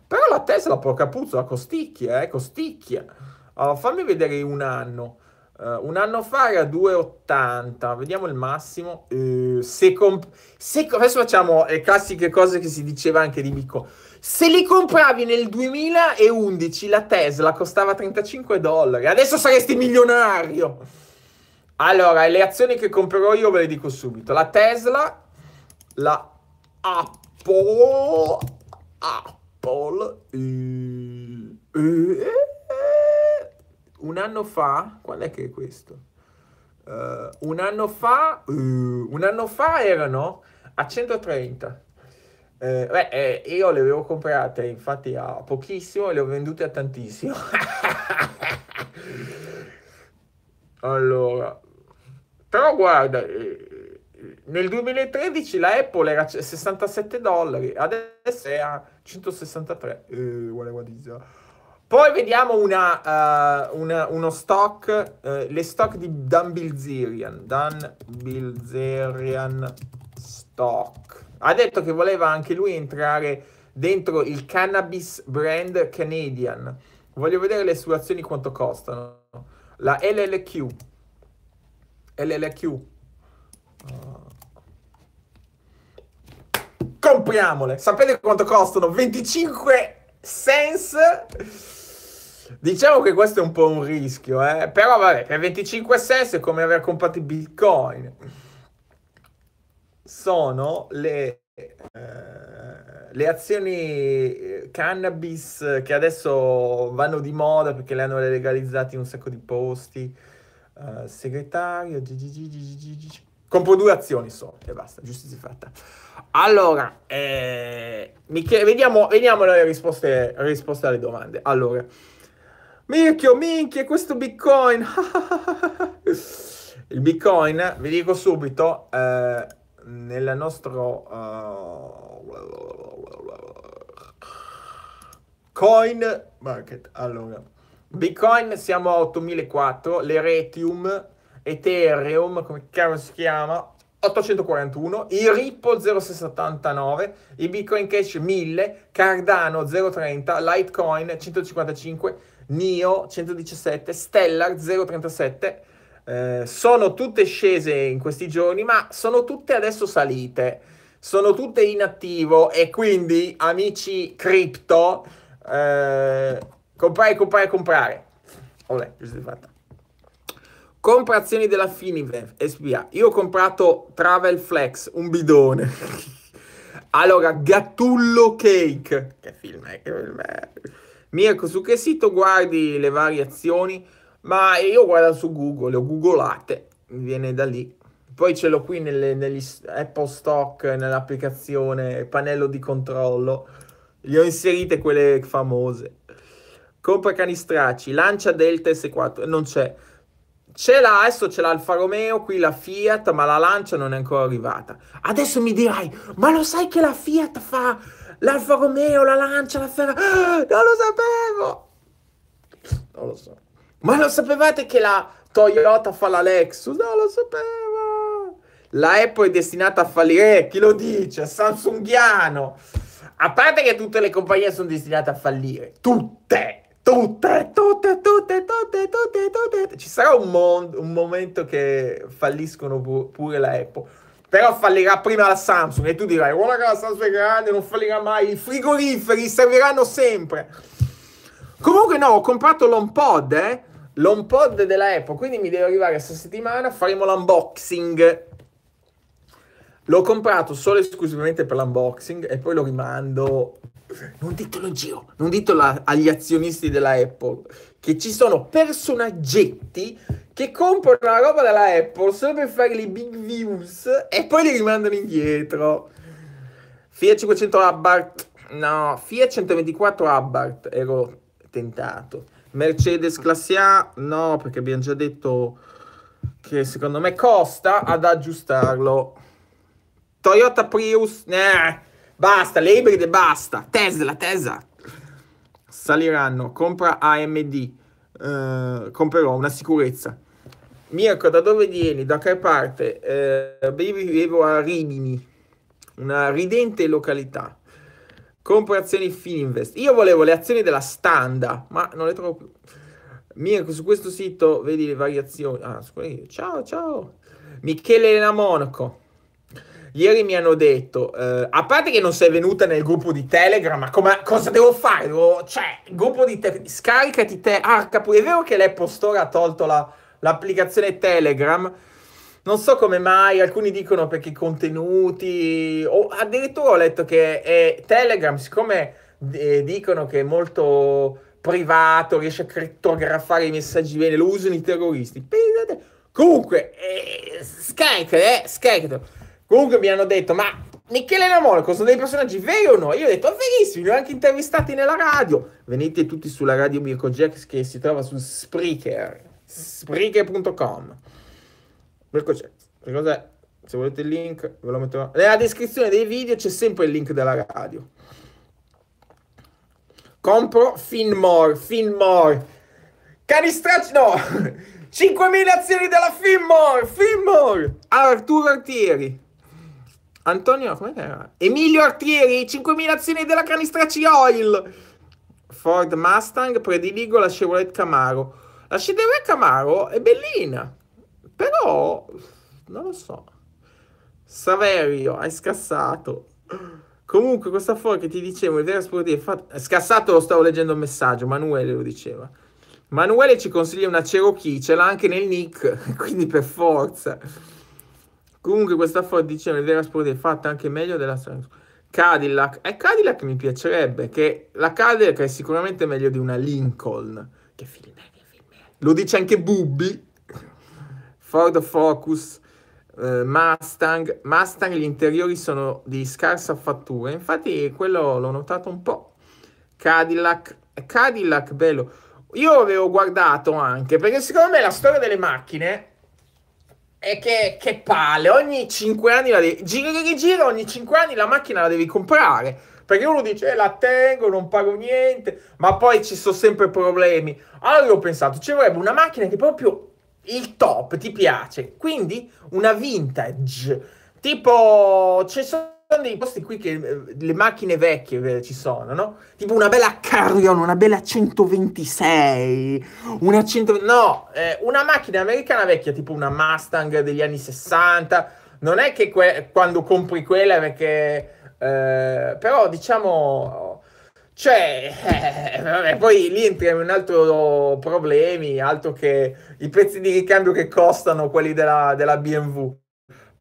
Però la Tesla, porca puzza, costicchia, eh, costicchia. Allora, fammi vedere un anno. Uh, un anno fa era 2,80, vediamo il massimo. Uh, se comp- se co- adesso facciamo le eh, classiche cose che si diceva anche di Bitcoin. Se li compravi nel 2011 la Tesla costava 35 dollari, adesso saresti milionario. Allora, le azioni che comprerò io ve le dico subito. La Tesla, la Apple, Apple, eh, eh un anno fa, qual è che è questo? Uh, un anno fa, uh, un anno fa erano a 130. Eh, beh, eh, io le avevo comprate infatti a pochissimo e le ho vendute a tantissimo. allora, però guarda, eh, nel 2013 la Apple era a 67 dollari, adesso è a 163. Eh, guarda, guarda, poi vediamo una, uh, una, uno stock, uh, le stock di Dan Bilzerian. Dan Bilzerian stock. Ha detto che voleva anche lui entrare dentro il cannabis brand Canadian. Voglio vedere le sue azioni quanto costano. La LLQ. LLQ. Uh. Compriamole. Sapete quanto costano? 25 cents. Diciamo che questo è un po' un rischio, eh? però vabbè, per 25 cents è come aver comprato i bitcoin. Sono le, eh, le, azioni eh, cannabis che adesso vanno di moda perché le hanno legalizzate in un sacco di posti. Uh, segretario, gigigigigigi. Compro due azioni solo e basta, giustizia fatta. Allora, eh, Michele, vediamo, vediamo le risposte, risposte alle domande. Allora... Mirchio, minchia, questo Bitcoin. il Bitcoin, vi dico subito, eh, nel nostro uh, coin market. Allora, Bitcoin siamo a 8004, l'Eretium, Ethereum, come cavolo si chiama? 841, il Ripple 0,679, il Bitcoin Cash 1000, Cardano 0,30, Litecoin 155, NIO 117, Stellar 037. Eh, sono tutte scese in questi giorni, ma sono tutte adesso salite. Sono tutte in attivo e quindi, amici cripto, eh, comprare, comprare, comprare. Olè, giusto fatta. Compra azioni della Finivev SPA. Io ho comprato Travel Flex, un bidone. allora, Gattullo Cake. Che film è? Che film è? Mirko, su che sito guardi le variazioni? Ma io guardo su Google, le ho googolate, viene da lì. Poi ce l'ho qui nelle, negli Apple Stock, nell'applicazione, pannello di controllo. Le ho inserite quelle famose. Compra canistracci, lancia Delta S4, non c'è. Ce l'ha, adesso ce l'ha Alfa Romeo, qui la Fiat, ma la lancia non è ancora arrivata. Adesso mi dirai, ma lo sai che la Fiat fa l'Alfa Romeo, la Lancia, la Ferrari. Ah, non lo sapevo! Non lo so. Ma lo sapevate che la Toyota fa la Lexus? Non lo sapevo! La Apple è destinata a fallire. Eh, chi lo dice? Samsungiano! A parte che tutte le compagnie sono destinate a fallire. Tutte! Tutte, tutte, tutte, tutte, tutte, tutte. Ci sarà un, mon- un momento che falliscono pure la Apple però fallirà prima la Samsung e tu dirai guarda che la Samsung è grande non fallirà mai i frigoriferi serviranno sempre comunque no ho comprato l'HomePod eh? l'HomePod della Apple quindi mi deve arrivare questa settimana faremo l'unboxing l'ho comprato solo e esclusivamente per l'unboxing e poi lo rimando non ditelo in giro non ditelo agli azionisti della Apple che ci sono personaggetti che comprano la roba dalla Apple solo per fare le big views e poi li rimandano indietro. Fiat 500 Abarth, no, Fiat 124 Abarth, ero tentato. Mercedes classe A, no, perché abbiamo già detto che secondo me costa ad aggiustarlo. Toyota Prius, nah, basta, le ibride basta, Tesla, Tesla, saliranno, compra AMD, eh, comprerò una sicurezza. Mirko, da dove vieni? Da che parte? Eh, vivo a Rimini, una ridente località. Compro azioni Fininvest. Io volevo le azioni della Standa, ma non le trovo più. Mirko, su questo sito vedi le variazioni. Ah, ciao, ciao. Michele da Monaco. Ieri mi hanno detto, eh, a parte che non sei venuta nel gruppo di Telegram, ma come, cosa devo fare? Devo, cioè, gruppo di Telegram, scaricati te, arca, ah, pure è vero che l'Apple Store ha tolto la, l'applicazione Telegram, non so come mai, alcuni dicono perché i contenuti, o addirittura ho letto che eh, Telegram, siccome eh, dicono che è molto privato, riesce a crittografare i messaggi bene, lo usano i terroristi. Comunque, eh, scaricate, eh, scaricate. Comunque mi hanno detto, ma Michele Namorco sono dei personaggi veri o no? Io ho detto, verissimo, li ho anche intervistati nella radio. Venite tutti sulla radio Mirko Jax che si trova su Spreaker, spreaker.com. Mirko Jax, che cos'è? Se volete il link, ve lo metterò. Nella descrizione dei video c'è sempre il link della radio. Compro Finmore, Finmore. Canistracci, no! 5.000 azioni della Finmore, Finmore! Arturo Artieri. Antonio, come era? Emilio Artieri, 5.000 azioni della canistra C-Oil. Ford Mustang, prediligo la Chevrolet Camaro. La Chevrolet Camaro è bellina, però non lo so. Saverio, hai scassato. Comunque, questa Ford che ti dicevo, idea sportiva, fatta... scassato lo stavo leggendo un messaggio, Manuele lo diceva. Manuele ci consiglia una Cherokee, ce l'ha anche nel nick, quindi per forza. Comunque questa Ford diceva l'idea Sport è fatta anche meglio della Samsung. Cadillac, e Cadillac mi piacerebbe, che la Cadillac è sicuramente meglio di una Lincoln. Che film è, che film è. Lo dice anche Bubbi. Ford Focus, eh, Mustang. Mustang gli interiori sono di scarsa fattura, infatti quello l'ho notato un po'. Cadillac, Cadillac bello. Io avevo guardato anche, perché secondo me la storia delle macchine e che, che palle, ogni 5 anni la devi... Gira che gira, ogni 5 anni la macchina la devi comprare. Perché uno dice, eh, la tengo, non pago niente, ma poi ci sono sempre problemi. Allora ho pensato, ci vorrebbe una macchina che proprio il top ti piace. Quindi una vintage. Tipo, ci sono sono dei posti qui che eh, le macchine vecchie eh, ci sono, no? Tipo una bella Carrion, una bella 126, una 100... No, eh, una macchina americana vecchia, tipo una Mustang degli anni 60. Non è che que- quando compri quella perché... Eh, però diciamo... Cioè, eh, vabbè, poi lì entriamo in altro problemi, altro che i pezzi di ricambio che costano quelli della, della BMW.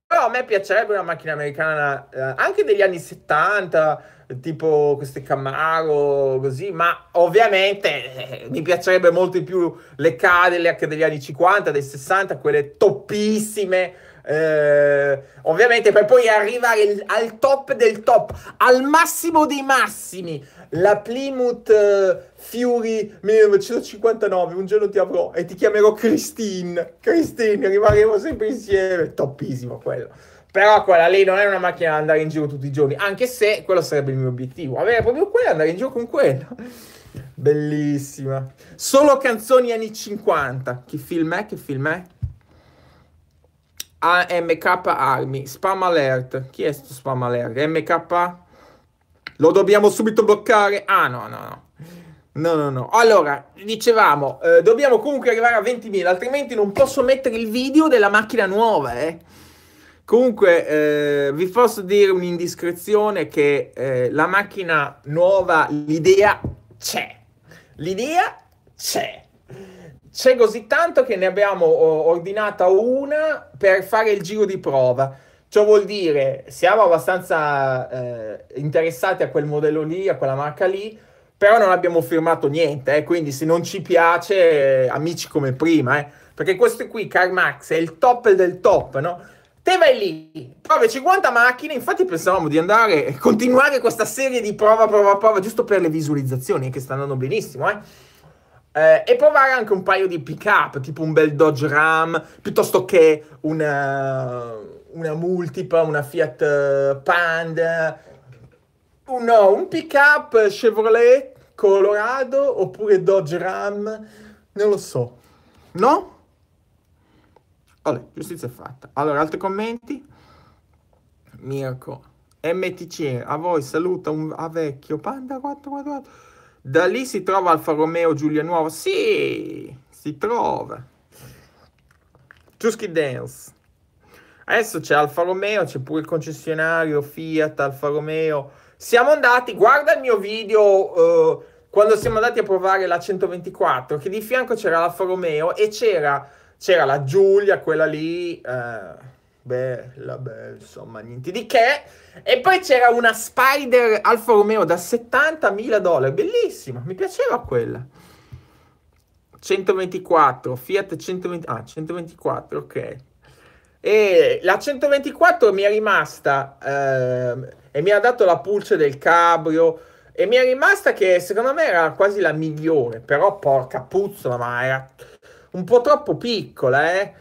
Però a me piacerebbe una macchina americana eh, anche degli anni 70, tipo queste Camaro, così, ma ovviamente eh, mi piacerebbe molto di più le Cadillac degli anni 50, dei 60, quelle toppissime. Eh, ovviamente per poi arrivare al top del top, al massimo dei massimi, la Plymouth eh, Fury 1959, un giorno ti avrò e ti chiamerò Christine. Christine, rimarremo sempre insieme. Toppissimo quello. Però quella lì non è una macchina da andare in giro tutti i giorni, anche se quello sarebbe il mio obiettivo. Avere proprio quella andare in giro con quella. Bellissima. Solo canzoni anni 50. Che film è? Che film è? AMK Army. Spam Alert. Chi è questo Spam Alert? MK? Lo dobbiamo subito bloccare? Ah, no, no, no. No, no, no. Allora, dicevamo, eh, dobbiamo comunque arrivare a 20.000, altrimenti non posso mettere il video della macchina nuova, eh. Comunque, eh, vi posso dire un'indiscrezione che eh, la macchina nuova, l'idea c'è. L'idea c'è. C'è così tanto che ne abbiamo ordinata una per fare il giro di prova. Ciò vuol dire, siamo abbastanza eh, interessati a quel modello lì, a quella marca lì, però non abbiamo firmato niente, eh, quindi se non ci piace, eh, amici come prima, eh, perché questo qui, Karl Marx, è il top del top, no? Te vai lì, prove 50 macchine, infatti pensavamo di andare e continuare questa serie di prova, prova, prova, giusto per le visualizzazioni, che stanno andando benissimo, eh. Eh, e provare anche un paio di pick-up, tipo un bel Dodge Ram, piuttosto che un eh, una multipla, una Fiat eh, Panda, un, no, un pick-up Chevrolet Colorado oppure Dodge Ram, non lo so. No? Vabbè, giustizia è fatta. Allora, altri commenti? Mirko. MTC, a voi saluta un a vecchio Panda 444. Da lì si trova Alfa Romeo Giulia Nuova. Sì, si trova. Giuschi Dance. Adesso c'è Alfa Romeo, c'è pure il concessionario Fiat, Alfa Romeo. Siamo andati, guarda il mio video eh, quando siamo andati a provare la 124, che di fianco c'era l'Alfa Romeo e c'era, c'era la Giulia, quella lì, eh, bella, bella, insomma, niente di che. E poi c'era una Spider Alfa Romeo da 70.000 dollari, bellissima, mi piaceva quella. 124, Fiat 120, ah, 124, ok. E la 124 mi è rimasta eh, e mi ha dato la pulce del cabrio. E mi è rimasta che secondo me era quasi la migliore, però porca puzzola, ma era un po' troppo piccola, eh.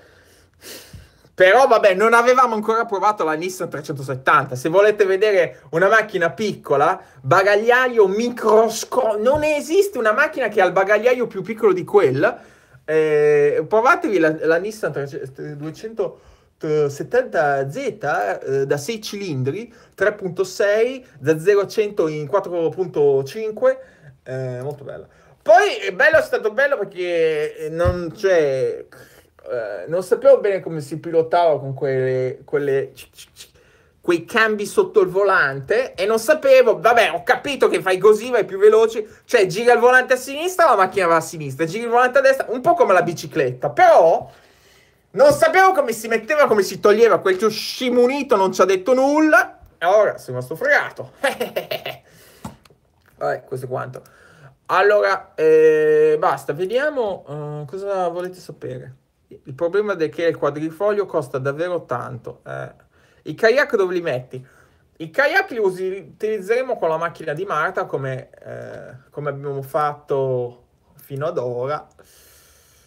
Però vabbè, non avevamo ancora provato la Nissan 370. Se volete vedere una macchina piccola, bagagliaio microscopico, non esiste una macchina che ha il bagagliaio più piccolo di quella. Eh, provatevi la, la Nissan 300, 200 70Z eh, eh, da 6 cilindri, 3.6, da 0 a 100 in 4.5, eh, molto bello. Poi è eh, bello, è stato bello perché eh, non, cioè, eh, non sapevo bene come si pilotava con quelle, quelle quei cambi sotto il volante e non sapevo, vabbè, ho capito che fai così, vai più veloce, cioè gira il volante a sinistra, la macchina va a sinistra, gira il volante a destra, un po' come la bicicletta, però non sapevo come si metteva, come si toglieva. Quel tuo scimunito non ci ha detto nulla. E ora sono rimasto fregato. Vabbè, questo è quanto. Allora, eh, basta. Vediamo uh, cosa volete sapere. Il problema è che il quadrifoglio costa davvero tanto. Eh. I kayak dove li metti? I kayak li utilizzeremo con la macchina di Marta come, eh, come abbiamo fatto fino ad ora.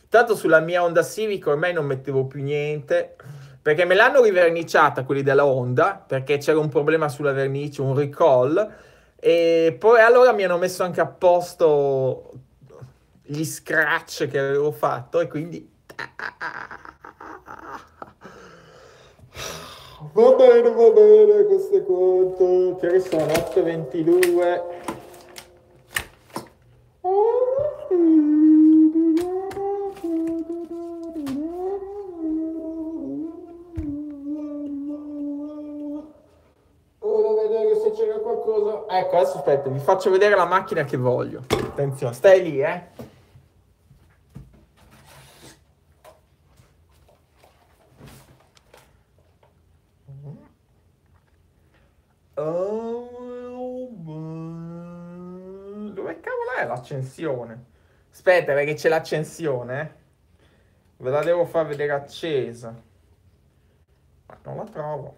Tanto sulla mia Honda Civic ormai non mettevo più niente, perché me l'hanno riverniciata quelli della Honda, perché c'era un problema sulla vernice, un recall, e poi allora mi hanno messo anche a posto gli scratch che avevo fatto e quindi... Va bene, va bene, questo è quanto. Che ore sono? 8.22. Ecco, adesso aspetta, vi faccio vedere la macchina che voglio. Attenzione, stai lì, eh. Oh, dove cavolo è l'accensione? Aspetta, perché c'è l'accensione, eh. Ve la devo far vedere accesa. Ma non la trovo.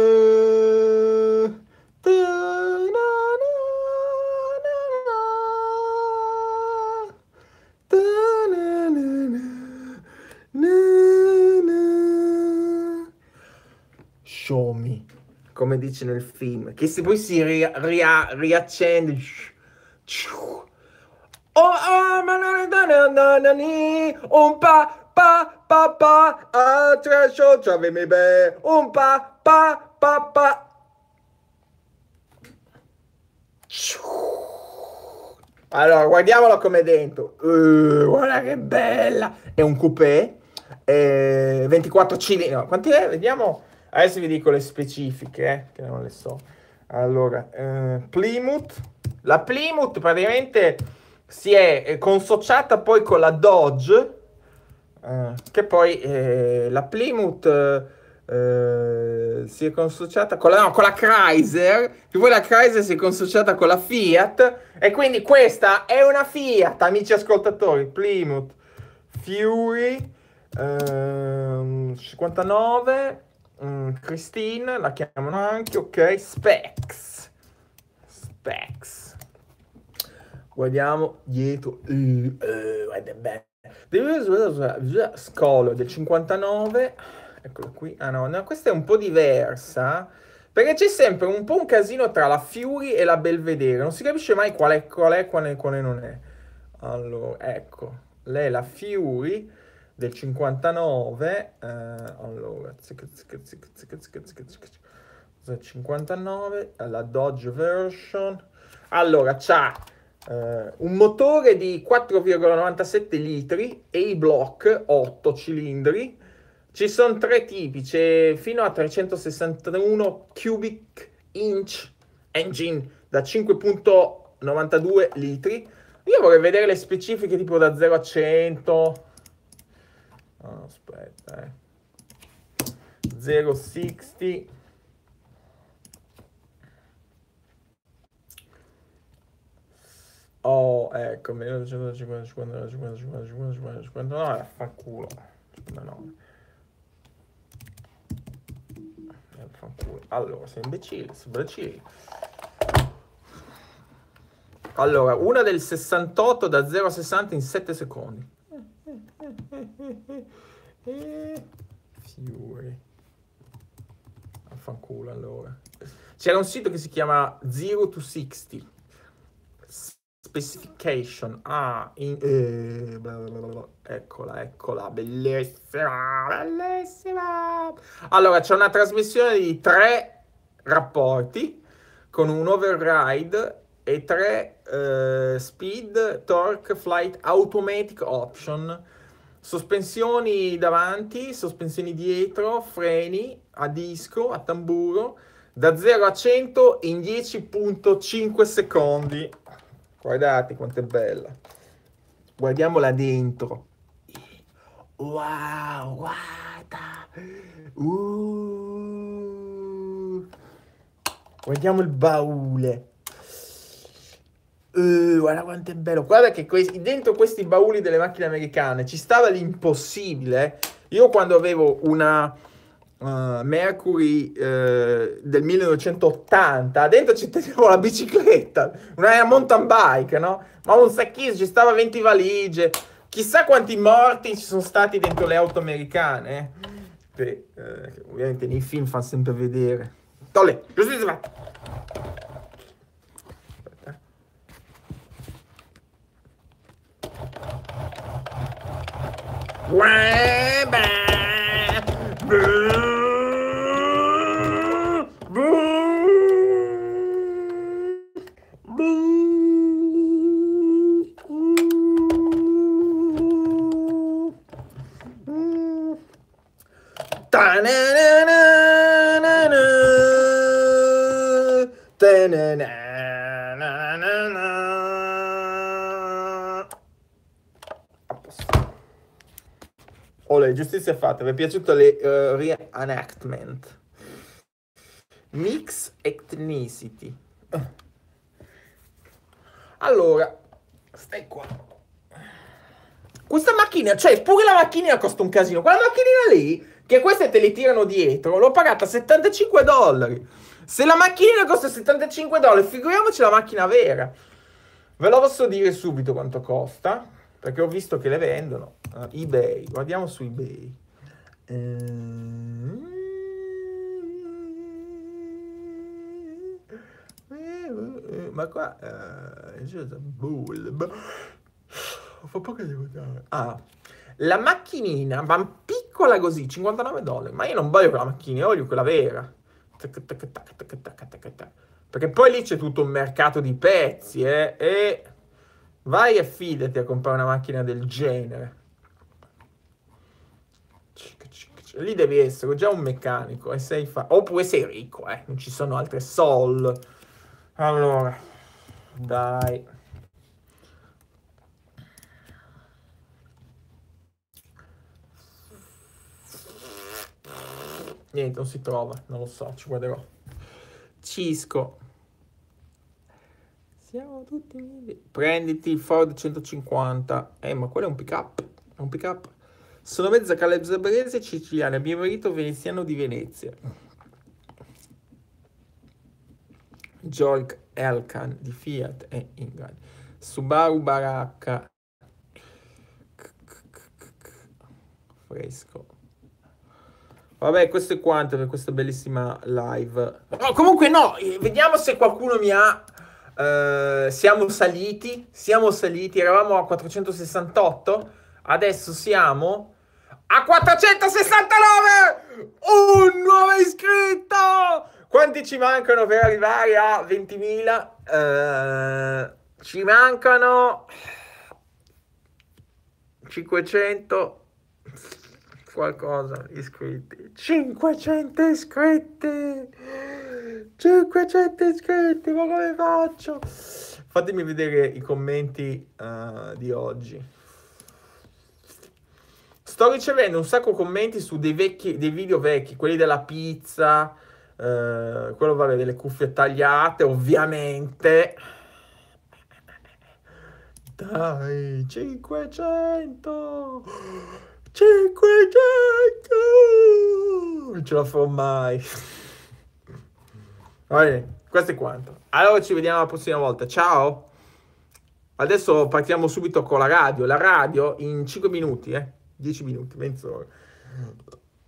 come dice nel film, che se poi si ri- ri- riaccende... Oh, oh ma non è da un pa, pa, pa, pa, a trash, travimi be, un um, pa, pa, pa, pa. Allora, guardiamolo come dentro. Uh, guarda che bella! È un coupé. Eh, 24 cilindri. No, quanti è? Vediamo. Adesso vi dico le specifiche, eh, che non le so. Allora, eh, Plymouth. La Plymouth praticamente si è eh, consociata poi con la Dodge, eh, che poi eh, la Plymouth... Uh, si è consociata con la, no, con la Chrysler, che poi la Chrysler si è consociata con la Fiat, e quindi questa è una Fiat, amici ascoltatori, Plymouth Fury ehm, uh, 59 Mm, Christine, la chiamano anche, ok. Specs. Specs. Guardiamo dietro. Uh, uh, guarda bene. Scolo del 59. Eccolo qui. Ah no, no, questa è un po' diversa. Perché c'è sempre un po' un casino tra la Fury e la Belvedere. Non si capisce mai qual è, qual è, qual è, qual è non è. Allora, ecco. Lei è la Fury del 59, eh, allora, 59, la Dodge version, allora c'ha eh, un motore di 4,97 litri e i block 8 cilindri, ci sono tre tipi, c'è fino a 361 cubic inch engine da 5.92 litri, io vorrei vedere le specifiche tipo da 0 a 100, Ah, aspetta eh 060 oh ecco 1950 50 50 50 50 59 fa culo 59 allora sei imbecille sei imbecille allora una del 68 da 0 a 60 in 7 secondi Fiori. Affanculo allora. C'era un sito che si chiama 0 to 60 specification. Ah, in, eh, bla bla bla eccola, eccola, bellissima, bellissima. Allora, c'è una trasmissione di tre rapporti con un override e tre eh, speed, torque, flight, automatic option Sospensioni davanti, sospensioni dietro, freni a disco, a tamburo, da 0 a 100 in 10.5 secondi. Guardate quanto è bella. Guardiamola dentro. Wow, guarda. Uh. Guardiamo il baule. Uh, guarda quanto è bello. Guarda che questi, dentro questi bauli delle macchine americane ci stava l'impossibile. Io quando avevo una uh, Mercury uh, del 1980, dentro ci tenevo la bicicletta, una mountain bike, no? Ma un sacchino, ci stava 20 valigie. Chissà quanti morti ci sono stati dentro le auto americane. Beh, eh, ovviamente nei film fa sempre vedere. Tolle, giustizia! Da-na-na-na scusate, giustizia fatta, mi è piaciuto le uh, reenactment. Mix ethnicity. Allora, stai qua. Questa macchina, cioè pure la macchina costa un casino. Quella macchinina lì, che queste te le tirano dietro, l'ho pagata 75 dollari. Se la macchinina costa 75 dollari, figuriamoci la macchina vera. Ve lo posso dire subito quanto costa perché ho visto che le vendono. Uh, eBay, guardiamo su eBay. Ehm... ma qua eh, uh, fa poco di votare ah la macchinina va piccola così 59 dollari ma io non voglio quella macchina io voglio quella vera tac, tac, tac, perché poi lì c'è tutto un mercato di pezzi eh, e Vai e fidati a comprare una macchina del genere. Lì devi essere già un meccanico e sei fa... Oppure sei ricco, eh. Non ci sono altre sol. Allora, dai. Niente, non si trova, non lo so, ci guarderò. Cisco siamo tutti mille. Prenditi il Ford 150. Eh, ma quello è un pick up. È un pick up. Sono mezza calabrese siciliana, mio marito veneziano di Venezia. Jolk Elkan di Fiat e Ingan. Subaru Baracca. Fresco. Vabbè, questo è quanto per questa bellissima live. No, comunque no, eh, vediamo se qualcuno mi ha eh, siamo saliti, siamo saliti, eravamo a 468, adesso siamo a 469! Un nuovo iscritto! Quanti ci mancano per arrivare a 20.000? Eh, ci mancano 500 qualcosa iscritti. 500 iscritti! 500 iscritti, ma come faccio? Fatemi vedere i commenti uh, di oggi. Sto ricevendo un sacco di commenti su dei, vecchi, dei video vecchi, quelli della pizza, uh, quello vale delle cuffie tagliate, ovviamente. Dai, 500! 500! Non ce la farò mai. Vabbè, questo è quanto. Allora ci vediamo la prossima volta. Ciao! Adesso partiamo subito con la radio. La radio in 5 minuti, eh? 10 minuti, mezz'ora.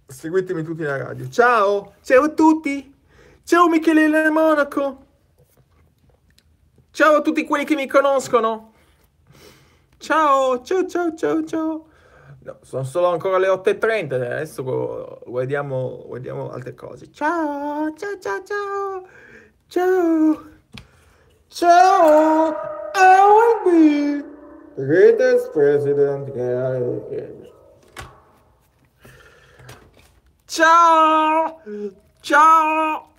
Seguitemi tutti la radio. Ciao! Ciao a tutti! Ciao Michele Le Monaco! Ciao a tutti quelli che mi conoscono! Ciao, ciao, ciao, ciao, ciao! No, sono solo ancora le 8.30, adesso guardiamo, guardiamo altre cose. Ciao, ciao, ciao, ciao, ciao, ciao, I will be the greatest president Ciao, ciao.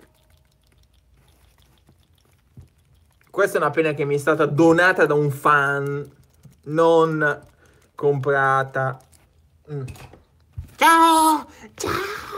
Questa è una pena che mi è stata donata da un fan, non comprata 응. 짜오! 짜오!